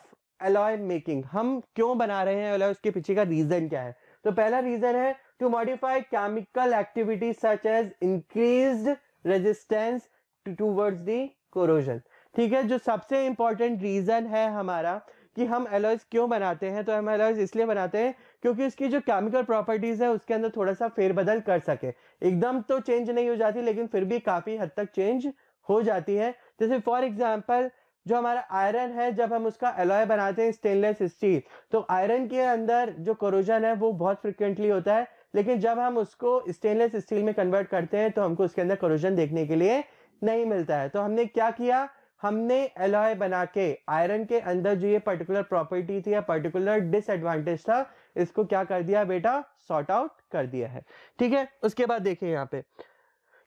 एलॉय मेकिंग हम क्यों बना रहे हैं एलॉय उसके पीछे का रीजन क्या है तो पहला रीजन है to modify chemical activity such as increase resistance towards the corrosion ठीक है जो सबसे इम्पॉर्टेंट रीज़न है हमारा कि हम एलॉयज क्यों बनाते हैं तो हम एलॉयज इसलिए बनाते हैं क्योंकि उसकी जो केमिकल प्रॉपर्टीज़ है उसके अंदर थोड़ा सा फेरबदल कर सके एकदम तो चेंज नहीं हो जाती लेकिन फिर भी काफ़ी हद तक चेंज हो जाती है जैसे फॉर एग्जाम्पल जो हमारा आयरन है जब हम उसका एलॉय बनाते हैं स्टेनलेस स्टील तो आयरन के अंदर जो क्रोजन है वो बहुत फ्रिक्वेंटली होता है लेकिन जब हम उसको स्टेनलेस स्टील में कन्वर्ट करते हैं तो हमको उसके अंदर क्रोजन देखने के लिए नहीं मिलता है तो हमने क्या किया हमने एलॉय बना के आयरन के अंदर जो ये पर्टिकुलर प्रॉपर्टी थी या पर्टिकुलर डिसएडवांटेज था इसको क्या कर दिया बेटा सॉर्ट आउट कर दिया है ठीक है उसके बाद देखिए यहाँ पे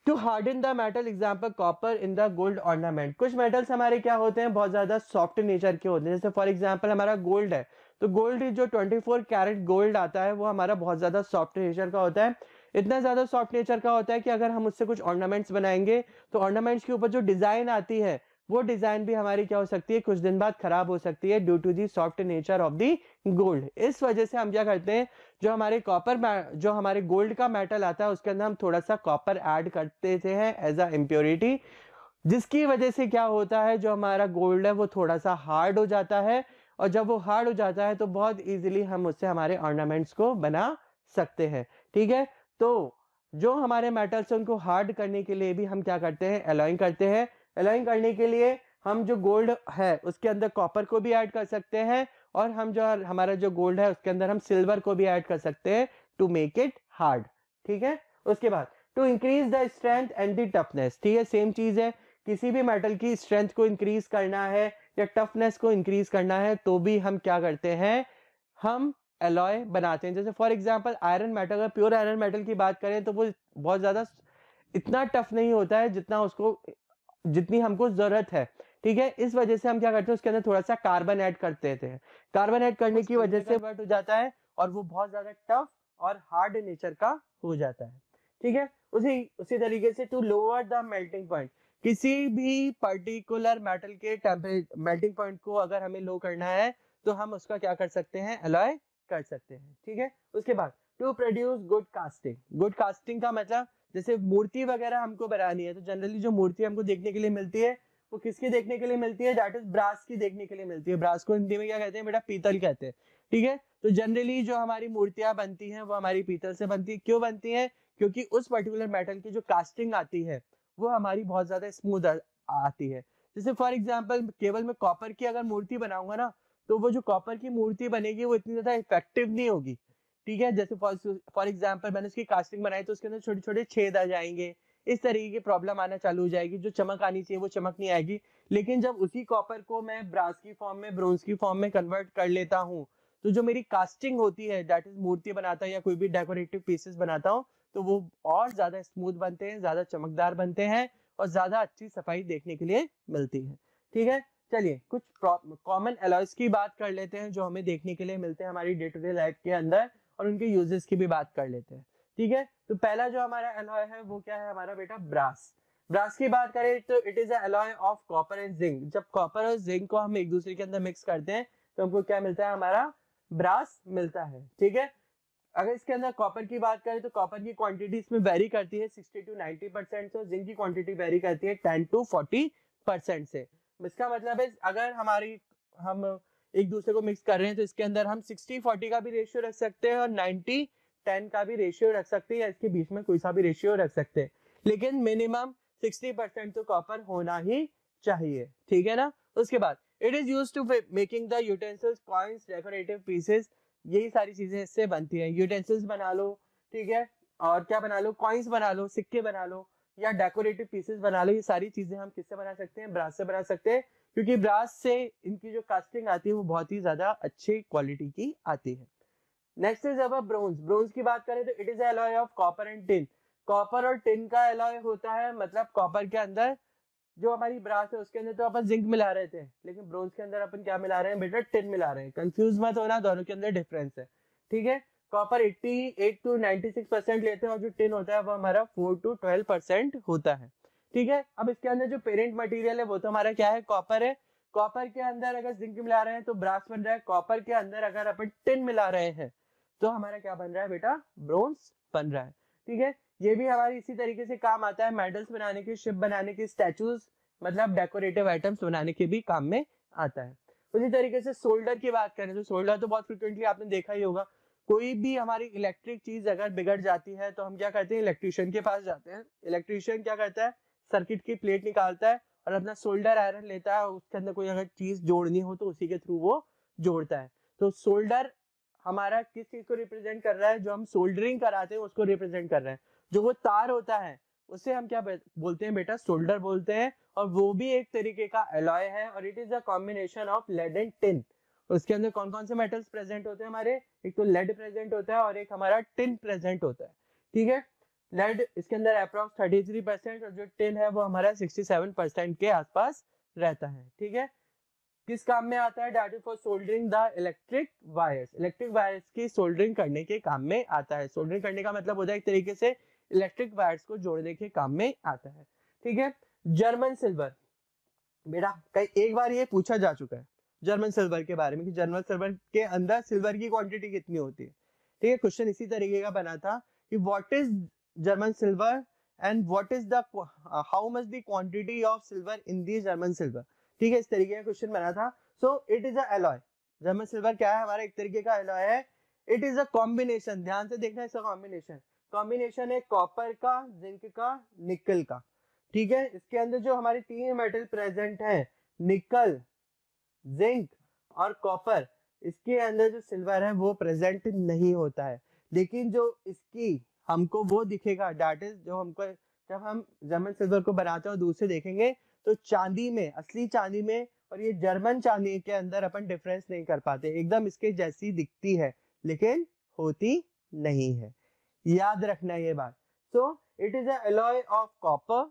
to harden the metal example copper in the gold ornament कुछ मेटल्स हमारे क्या होते हैं बहुत ज्यादा सॉफ्ट नेचर के होते हैं जैसे फॉर एग्जाम्पल हमारा गोल्ड है तो गोल्ड जो 24 कैरेट गोल्ड आता है वो हमारा बहुत ज्यादा सॉफ्ट नेचर का होता है इतना ज्यादा सॉफ्ट नेचर का होता है कि अगर हम उससे कुछ ऑर्नामेंट्स बनाएंगे तो ऑर्नामेंट्स के ऊपर जो डिजाइन आती है वो डिजाइन भी हमारी क्या हो सकती है कुछ दिन बाद खराब हो सकती है due to the soft nature of the gold इस वजह से हम क्या करते हैं जो हमारे कॉपर जो हमारे गोल्ड का मेटल आता है उसके अंदर हम थोड़ा सा कॉपर ऐड करते हैं एज अ इम्प्योरिटी जिसकी वजह से क्या होता है जो हमारा गोल्ड है वो थोड़ा सा हार्ड हो जाता है और जब वो हार्ड हो जाता है तो बहुत इजीली हम उससे हमारे ऑर्नामेंट्स को बना सकते हैं ठीक है तो जो हमारे मेटल्स हैं उनको हार्ड करने के लिए भी हम क्या करते हैं एलॉइंग करते हैं अलाइन करने के लिए हम जो गोल्ड है उसके अंदर कॉपर को भी ऐड कर सकते हैं और हम जो हमारा जो गोल्ड है उसके अंदर हम सिल्वर को भी ऐड कर सकते हैं टू मेक इट हार्ड ठीक है उसके बाद to increase the strength and the toughness ठीक है सेम चीज है किसी भी मेटल की स्ट्रेंथ को इंक्रीज करना है या टफनेस को इंक्रीज करना है तो भी हम क्या करते हैं हम एलॉय बनाते हैं जैसे फॉर एग्जाम्पल आयरन मेटल अगर प्योर आयरन मेटल की बात करें तो वो बहुत ज़्यादा इतना टफ नहीं होता है जितना उसको जितनी हमको जरूरत है ठीक है इस वजह से हम क्या करते हैं उसके अंदर थोड़ा सा कार्बन ऐड करते थे कार्बन ऐड करने की वजह से वर्ट हो जाता है और वो बहुत ज्यादा टफ और हार्ड नेचर का हो जाता है ठीक है उसी उसी तरीके से to lower the melting point किसी भी पर्टिकुलर मेटल के मेल्टिंग पॉइंट को अगर हमें लो करना है तो हम उसका क्या कर सकते हैं अलॉय कर सकते हैं ठीक है उसके बाद to produce good casting good casting का मतलब जैसे मूर्ति वगैरह हमको बनानी है तो जनरली जो मूर्ति हमको देखने के लिए मिलती है वो किसकी देखने के लिए मिलती है डेट इज ब्रास की देखने के लिए मिलती है ब्रास को हिंदी में क्या कहते हैं बेटा पीतल कहते हैं ठीक है तो जनरली जो हमारी मूर्तियां बनती हैं वो हमारी पीतल से बनती है क्यों बनती है क्योंकि उस पर्टिकुलर मेटल की जो कास्टिंग आती है वो हमारी बहुत ज्यादा स्मूथ आती है जैसे फॉर एग्जाम्पल केवल मैं कॉपर की अगर मूर्ति बनाऊंगा ना तो वो जो कॉपर की मूर्ति बनेगी वो इतनी ज्यादा इफेक्टिव नहीं होगी ठीक है जैसे फॉर एग्जाम्पल मैंने उसकी कास्टिंग बनाई तो उसके अंदर छोटे छोटे छेद आ जाएंगे इस तरीके की प्रॉब्लम आना चालू हो जाएगी जो चमक आनी चाहिए वो चमक नहीं आएगी लेकिन जब उसी कॉपर को मैं ब्रास की फॉर्म में ब्रोंज की फॉर्म में कन्वर्ट कर लेता हूँ तो जो मेरी कास्टिंग होती है दैट इज मूर्ति बनाता है या कोई भी डेकोरेटिव पीसेस बनाता हूँ तो वो और ज्यादा स्मूथ बनते हैं ज्यादा चमकदार बनते हैं और ज्यादा अच्छी सफाई देखने के लिए मिलती है ठीक है चलिए कुछ कॉमन एलॉयस की बात कर लेते हैं जो हमें देखने के लिए मिलते हैं हमारी डे टू डे लाइफ के अंदर और उनके यूजेस की भी बात कर लेते हैं ठीक है तो पहला जो हमारा एलॉय है वो क्या है हमारा बेटा ब्रास ब्रास की बात करें तो it is alloy of copper and zinc जब कॉपर और जिंक को हम एक दूसरे के अंदर मिक्स करते हैं तो हमको क्या मिलता है हमारा ब्रास मिलता है ठीक है अगर इसके अंदर कॉपर की बात करें तो कॉपर की क्वांटिटी इसमें वेरी करती है 60 टू 90 परसेंट से जिंक की क्वांटिटी वेरी करती है 10 टू 40 परसेंट से इसका मतलब है अगर हमारी हम एक दूसरे को मिक्स कर रहे हैं तो इसके अंदर हम सिक्सटी फोर्टी का भी रेशियो रख सकते हैं और नाइन्टी टेन का भी रेशियो रख सकते हैं या इसके बीच में कोई सा भी रेशियो रख सकते हैं लेकिन मिनिमम सिक्सटी परसेंट तो कॉपर होना ही चाहिए ठीक है ना उसके बाद it is use to making the utensils coins decorative pieces यही सारी चीजें इससे बनती है यूटेंसिल्स बना लो ठीक है और क्या बना लो कॉइन्स बना लो सिक्के बना लो या डेकोरेटिव पीसेस बना लो ये सारी चीजें हम किससे बना सकते हैं ब्रास से बना सकते हैं क्योंकि ब्रास से इनकी जो कास्टिंग आती है वो बहुत ही ज्यादा अच्छे क्वालिटी की आती है नेक्स्ट इज अब ब्रोन्स ब्रोन्स की बात करें तो it is alloy of copper and tin copper और टिन का एलॉय होता है मतलब कॉपर के अंदर जो हमारी ब्रास है उसके अंदर तो अपन जिंक मिला रहे थे लेकिन ब्रोन्स के अंदर अपन क्या मिला रहे हैं बेटा टिन मिला रहे हैं कंफ्यूज मत होना दोनों के अंदर डिफरेंस है ठीक है कॉपर 88 टू 96 परसेंट लेते हैं और जो टिन होता है वो हमारा 4 टू 12 परसेंट होता है ठीक है अब इसके अंदर जो पेरेंट मटेरियल है वो तो हमारा क्या है कॉपर है कॉपर के अंदर अगर जिंक मिला रहे हैं तो ब्रास बन रहा है कॉपर के अंदर अगर अपन टिन मिला रहे हैं तो हमारा क्या बन रहा है बेटा ब्रोन्स बन रहा है ठीक है ये भी हमारे इसी तरीके से काम आता है मेडल्स बनाने के शिप बनाने के स्टैचूज मतलब डेकोरेटिव आइटम्स बनाने के भी काम में आता है उसी तरीके से सोल्डर की बात करें तो सोल्डर तो बहुत फ्रिक्वेंटली आपने देखा ही होगा कोई भी हमारी इलेक्ट्रिक चीज अगर बिगड़ जाती है तो हम क्या करते हैं इलेक्ट्रिशियन के पास जाते हैं इलेक्ट्रिशियन क्या करता है सर्किट की प्लेट निकालता है और अपना सोल्डर आयरन लेता है उसके अंदर कोई अगर चीज जोड़नी हो तो उसी के थ्रू वो जोड़ता है तो सोल्डर हमारा किस चीज को रिप्रेजेंट कर रहा है जो हम सोल्डरिंग कराते हैं उसको रिप्रेजेंट कर रहे हैं जो वो तार होता है उसे हम क्या बोलते हैं बेटा सोल्डर बोलते हैं और वो भी एक तरीके का एलॉय है और it is a combination of lead and tin उसके अंदर कौन कौन से मेटल्स प्रेजेंट होते हैं हमारे एक तो लेड प्रेजेंट होता है और एक हमारा टिन प्रेजेंट होता है ठीक है लेड इसके अंदर अप्रॉक्स थर्टी थ्री परसेंट और जो टिन है वो हमारा सिक्सटी सेवन परसेंट के आसपास रहता है ठीक है किस काम में आता है डाटा for soldering the electric wires electric wires की सोल्डरिंग करने के काम में आता है सोल्डरिंग करने का मतलब होता है एक तरीके से इलेक्ट्रिक वायर्स को जोड़ने के काम में आता है ठीक है जर्मन सिल्वर बेटा कई एक बार ये पूछा जा चुका है जर्मन सिल्वर के बारे में कि जर्मन सिल्वर के अंदर सिल्वर की क्वांटिटी कितनी होती है ठीक है क्वेश्चन इसी तरीके का बना था कि what is German silver and what is the uh, how much the quantity of silver in the German silver ठीक है इस तरीके का क्वेश्चन बना था so it is alloy German silver क्या है हमारा एक तरीके का अलॉय है इट इज अ कॉम्बिनेशन ध्यान से देखना इसका कॉम्बिनेशन कॉम्बिनेशन है कॉपर का जिंक का निकल का ठीक है इसके अंदर जो हमारे तीन मेटल प्रेजेंट है निकल जिंक और कॉपर इसके अंदर जो सिल्वर है वो प्रेजेंट नहीं होता है लेकिन जो इसकी हमको वो दिखेगा डेट इज जो हमको जब हम जर्मन सिल्वर को बनाते हैं दूसरे देखेंगे तो चांदी में असली चांदी में और ये जर्मन चांदी के अंदर अपन डिफरेंस नहीं कर पाते एकदम इसके जैसी दिखती है लेकिन होती नहीं है याद रखना ये बात so it is alloy of copper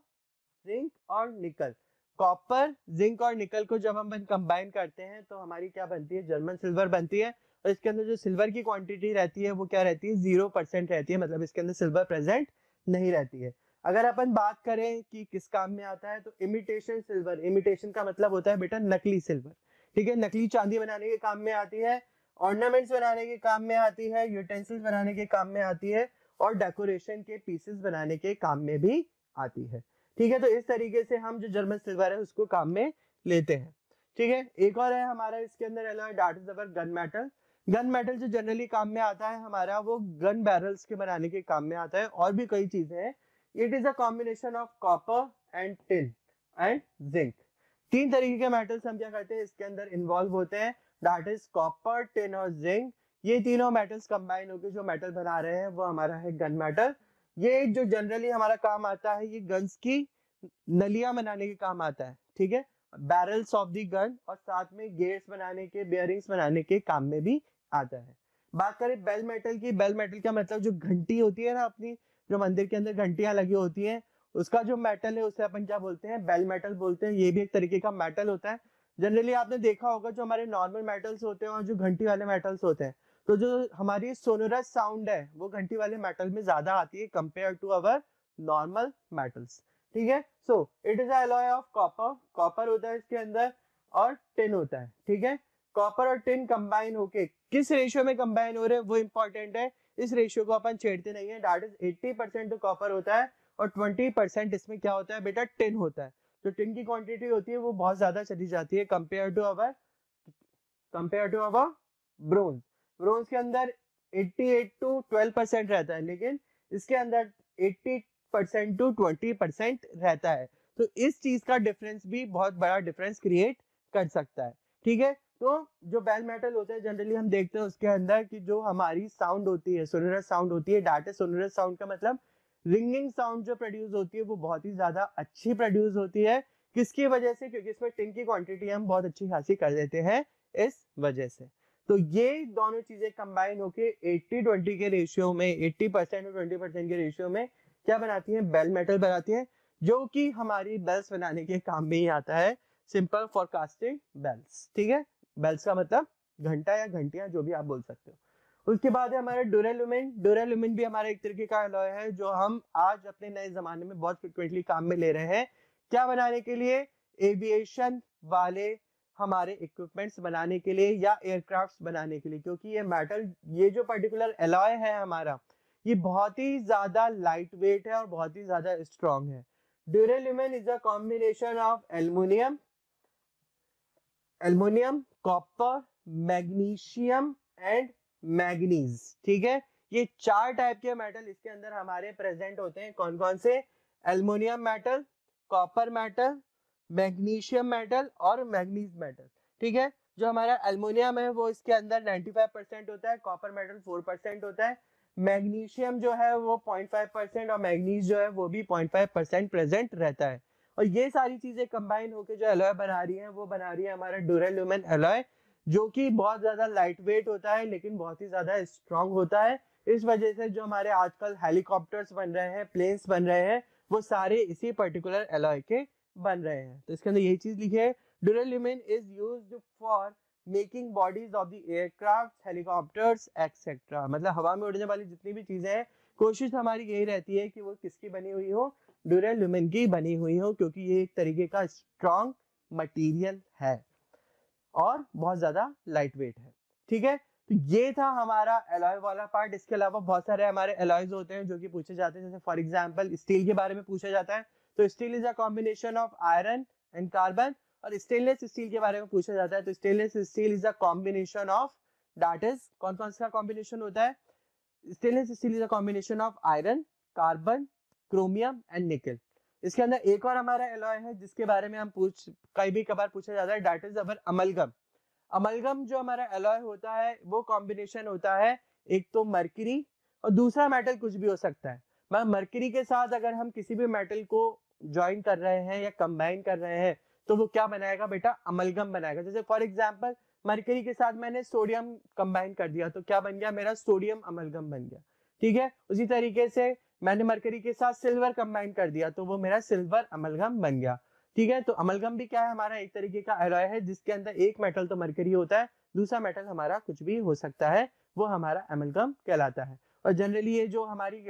zinc और निकल कॉपर जिंक और निकल को जब हम कंबाइन करते हैं तो हमारी क्या बनती है जर्मन सिल्वर बनती है और इसके अंदर जो सिल्वर की क्वांटिटी रहती है वो क्या रहती है जीरो परसेंट रहती है मतलब इसके अंदर सिल्वर प्रेजेंट नहीं रहती है अगर अपन बात करें कि किस काम में आता है तो इमिटेशन सिल्वर इमिटेशन का मतलब होता है बेटा नकली सिल्वर ठीक है नकली चांदी बनाने के काम में आती है ऑर्नामेंट्स बनाने के काम में आती है यूटेंसिल्स बनाने के काम में आती है और डेकोरेशन के पीसेस बनाने के काम में भी आती है ठीक है तो इस तरीके से हम जो जर्मन सिल्वर है उसको काम में लेते हैं ठीक है एक और है हमारा इसके अंदर that is our gun metal gun metal जो जनरली काम में आता है हमारा वो गन बैरल्स के बनाने के काम में आता है और भी कई चीजें हैं it is a combination of copper and tin and zinc तीन तरीके के मेटल्स हम क्या करते हैं इसके अंदर इन्वॉल्व होते हैं दैट इज कॉपर टिन और जिंक ये तीनों मेटल्स कंबाइन होकर जो मेटल बना रहे हैं वो हमारा है गन मेटल ये जो जनरली हमारा काम आता है ये गन्स की नलियां बनाने के काम आता है ठीक है बैरल्स ऑफ दी गन और साथ में गेयर्स बनाने के बेयरिंग्स बनाने के काम में भी आता है बात करें बेल मेटल की बेल मेटल का मतलब जो घंटी होती है ना अपनी जो मंदिर के अंदर घंटियां लगी होती है उसका जो मेटल है उसे अपन क्या बोलते हैं बेल मेटल बोलते हैं ये भी एक तरीके का मेटल होता है जनरली आपने देखा होगा जो हमारे नॉर्मल मेटल्स होते हैं और जो घंटी वाले मेटल्स होते हैं तो जो हमारी सोनोरस साउंड है वो घंटी वाले मेटल में ज्यादा आती है compare to our normal metals ठीक है so it is alloy of copper copper होता है इसके अंदर और टिन होता है ठीक है कॉपर और टिन कंबाइन होके किस रेशियो में कंबाइन हो रहे हैं वो इंपॉर्टेंट है इस रेशियो को अपन छेड़ते नहीं है डाट इज एट्टी परसेंट तो कॉपर होता है और ट्वेंटी परसेंट इसमें क्या होता है बेटा टिन होता है तो टिन की क्वांटिटी होती है वो बहुत ज्यादा चली जाती है compare to our compare to our bronze bronze के अंदर एट्टी टू ट्वेल्व परसेंट रहता है लेकिन इसके अंदर eighty percent to twenty percent रहता है तो इस चीज का डिफरेंस भी बहुत बड़ा डिफरेंस क्रिएट कर सकता है ठीक है तो जो बेल मेटल होता है जनरली हम देखते हैं उसके अंदर कि जो हमारी साउंड होती है सोनरस साउंड होती है डाटा सोनरस साउंड का मतलब रिंगिंग साउंड जो प्रोड्यूस होती है वो बहुत ही ज़्यादा अच्छी प्रोड्यूस होती है किसकी वजह से क्योंकि इसमें टिंग की क्वांटिटी हम बहुत अच्छी खासी कर देते हैं इस वजह से तो ये दोनों चीज़ें कंबाइन होके 80 20 के रेशियो में 80 परसेंट और 20 परसेंट के रेशियो में क्या बनाती है बेल मेटल बनाती है जो कि हमारी बेल्स बनाने के काम में ही आता है सिंपल फॉरकास्टिंग बेल्स ठीक है बेल्स का मतलब घंटा या घंटियां जो भी आप बोल सकते हो उसके बाद है हमारा डोरेलुमिन डोरेलुमिन भी हमारा एक तरीके का अलॉय है जो हम आज अपने नए जमाने में बहुत फ्रिक्वेंटली काम में ले रहे हैं क्या बनाने के लिए एविएशन वाले हमारे इक्विपमेंट्स बनाने के लिए या एयरक्राफ्ट बनाने के लिए क्योंकि ये मेटल ये जो पर्टिकुलर एलॉय है हमारा ये बहुत ही ज़्यादा लाइट वेट है और बहुत ही ज़्यादा स्ट्रॉन्ग है duralumin is a combination of aluminium aluminium copper magnesium and manganese ठीक है ये चार टाइप के मेटल इसके अंदर हमारे प्रेजेंट होते हैं कौन कौन से aluminium metal copper metal magnesium metal और मैग्नीज मेटल ठीक है जो हमारा एल्युमिनियम है वो इसके अंदर 95 परसेंट होता है कॉपर मेटल 4 परसेंट होता है मैग्नीशियम जो है वो 0.5 परसेंट और मैग्नीज जो है वो भी 0.5 परसेंट प्रेजेंट रहता है और ये सारी चीज़ें कंबाइन होकर जो एलॉय बना रही है वो बना रही है हमारा डोरेल्यूमन एलॉय जो कि बहुत ज़्यादा लाइट वेट होता है लेकिन बहुत ही ज़्यादा स्ट्रांग होता है इस वजह से जो हमारे आजकल हेलीकॉप्टर्स बन रहे हैं प्लेन्स बन रहे हैं वो सारे इसी पर्टिकुलर एलॉय के बन रहे हैं तो इसके अंदर यही चीज़ लिखी है duralumin is use for making bodies of the aircraft helicopters etcetera मतलब हवा में उड़ने वाली जितनी भी चीज़ें हैं कोशिश हमारी यही रहती है कि वो किसकी बनी हुई हो ड्यूरेलुमिन की बनी हुई हो क्योंकि ये एक तरीके का स्ट्रांग मटेरियल है और बहुत ज़्यादा लाइट वेट है ठीक है तो ये था हमारा एलॉय वाला पार्ट इसके अलावा बहुत सारे हमारे एलॉयज होते हैं जो कि पूछे जाते हैं जैसे फॉर एग्जाम्पल स्टील के बारे में पूछा जाता है तो steel is a combination of iron and carbon और स्टेनलेस स्टील के बारे में पूछा जाता है तो stainless steel is a combination of that is कौन कौन सा कॉम्बिनेशन होता है stainless steel is a combination of iron carbon chromium and nickel इसके अंदर एक और हमारा एलॉय है जिसके बारे में हम पूछ कई भी कबार पूछा जाता है that is our amalgam amalgam जो हमारा एलॉय होता है वो कॉम्बिनेशन होता है एक तो मर्करी और दूसरा मेटल कुछ भी हो सकता है मैं मर्करी के साथ अगर हम किसी भी मेटल को ज्वाइन कर रहे हैं या कंबाइन कर रहे हैं तो वो क्या बनाएगा बेटा अमलगम बनाएगा जैसे फॉर एग्जाम्पल मरकरी के साथ मैंने सोडियम कंबाइन कर दिया तो क्या बन गया मेरा सोडियम अमलगम बन गया ठीक है उसी तरीके से मैंने मरकरी के साथ सिल्वर कंबाइन कर दिया तो वो मेरा सिल्वर अमलगम बन गया ठीक है तो अमलगम भी क्या है हमारा एक तरीके का एलॉय है जिसके अंदर एक मेटल तो मरकरी होता है दूसरा मेटल हमारा कुछ भी हो सकता है वो हमारा अमलगम कहलाता है और जनरली ये जो हमारी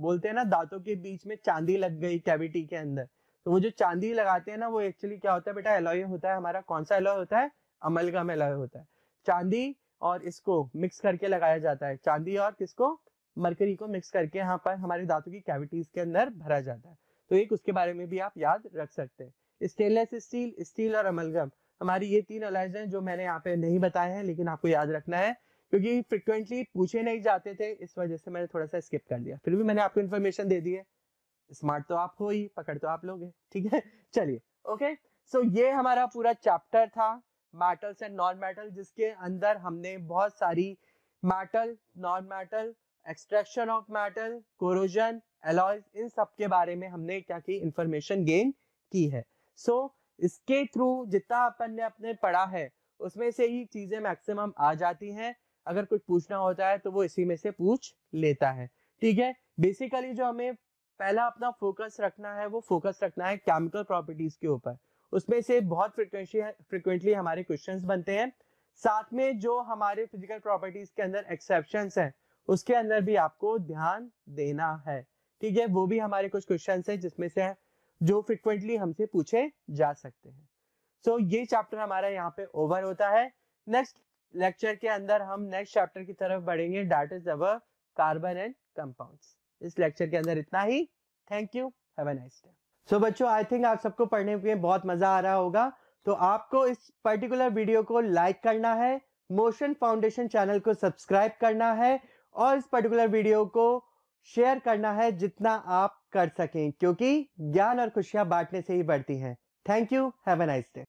बोलते हैं ना दांतों के बीच में चांदी लग गई कैविटी के अंदर तो वो जो चांदी लगाते हैं ना वो एक्चुअली क्या होता है बेटा एलॉय होता है हमारा कौन सा एलॉय होता है अमलगम एलॉय होता है चांदी और इसको मिक्स करके लगाया जाता है चांदी और किसको मरकरी को मिक्स करके यहाँ पर हमारे दांतों की कैविटीज के अंदर भरा जाता है तो एक उसके बारे में भी आप याद रख सकते हैं स्टेनलेस स्टील स्टील और अमलगम हमारी ये तीन अलाइज हैं जो मैंने यहाँ पे नहीं बताए हैं लेकिन आपको याद रखना है क्योंकि फ्रिक्वेंटली पूछे नहीं जाते थे इस वजह से मैंने थोड़ा सा स्किप कर लिया फिर भी मैंने आपको इन्फॉर्मेशन दे दी है स्मार्ट तो आप हो ही पकड़ तो आप लोग ठीक है चलिए ओके सो ये हमारा पूरा चैप्टर था मेटल्स एंड नॉन मेटल जिसके अंदर हमने बहुत सारी metal non metal extraction of metal corrosion alloys इन सब के बारे में हमने क्या की इंफॉर्मेशन गेन की है सो so, इसके थ्रू जितना अपन ने अपने पढ़ा है उसमें से ही चीजें मैक्सिमम आ जाती हैं अगर कुछ पूछना होता है तो वो इसी में से पूछ लेता है ठीक है बेसिकली जो हमें पहला अपना फोकस रखना है वो फोकस रखना है केमिकल प्रॉपर्टीज के ऊपर उसमें से बहुत फ्रिक्वेंसी फ्रिक्वेंटली हमारे क्वेश्चन बनते हैं साथ में जो हमारे फिजिकल प्रॉपर्टीज के अंदर एक्सेप्शन हैं उसके अंदर भी आपको ध्यान देना है ठीक है वो भी हमारे कुछ क्वेश्चन है जिसमें से जो फ्रिक्वेंटली हमसे पूछे जा सकते हैं सो so, ये चैप्टर हमारा यहाँ पे ओवर होता है नेक्स्ट लेक्चर के अंदर हम नेक्स्ट चैप्टर की तरफ बढ़ेंगे that is our carbon and compound इस लेक्चर के अंदर इतना ही thank you have a nice day so बच्चों आई थिंक आप सबको पढ़ने में बहुत मजा आ रहा होगा तो आपको इस पर्टिकुलर वीडियो को लाइक करना है मोशन फाउंडेशन चैनल को सब्सक्राइब करना है और इस पर्टिकुलर वीडियो को शेयर करना है जितना आप कर सकें क्योंकि ज्ञान और खुशियां बांटने से ही बढ़ती हैं thank you have a nice day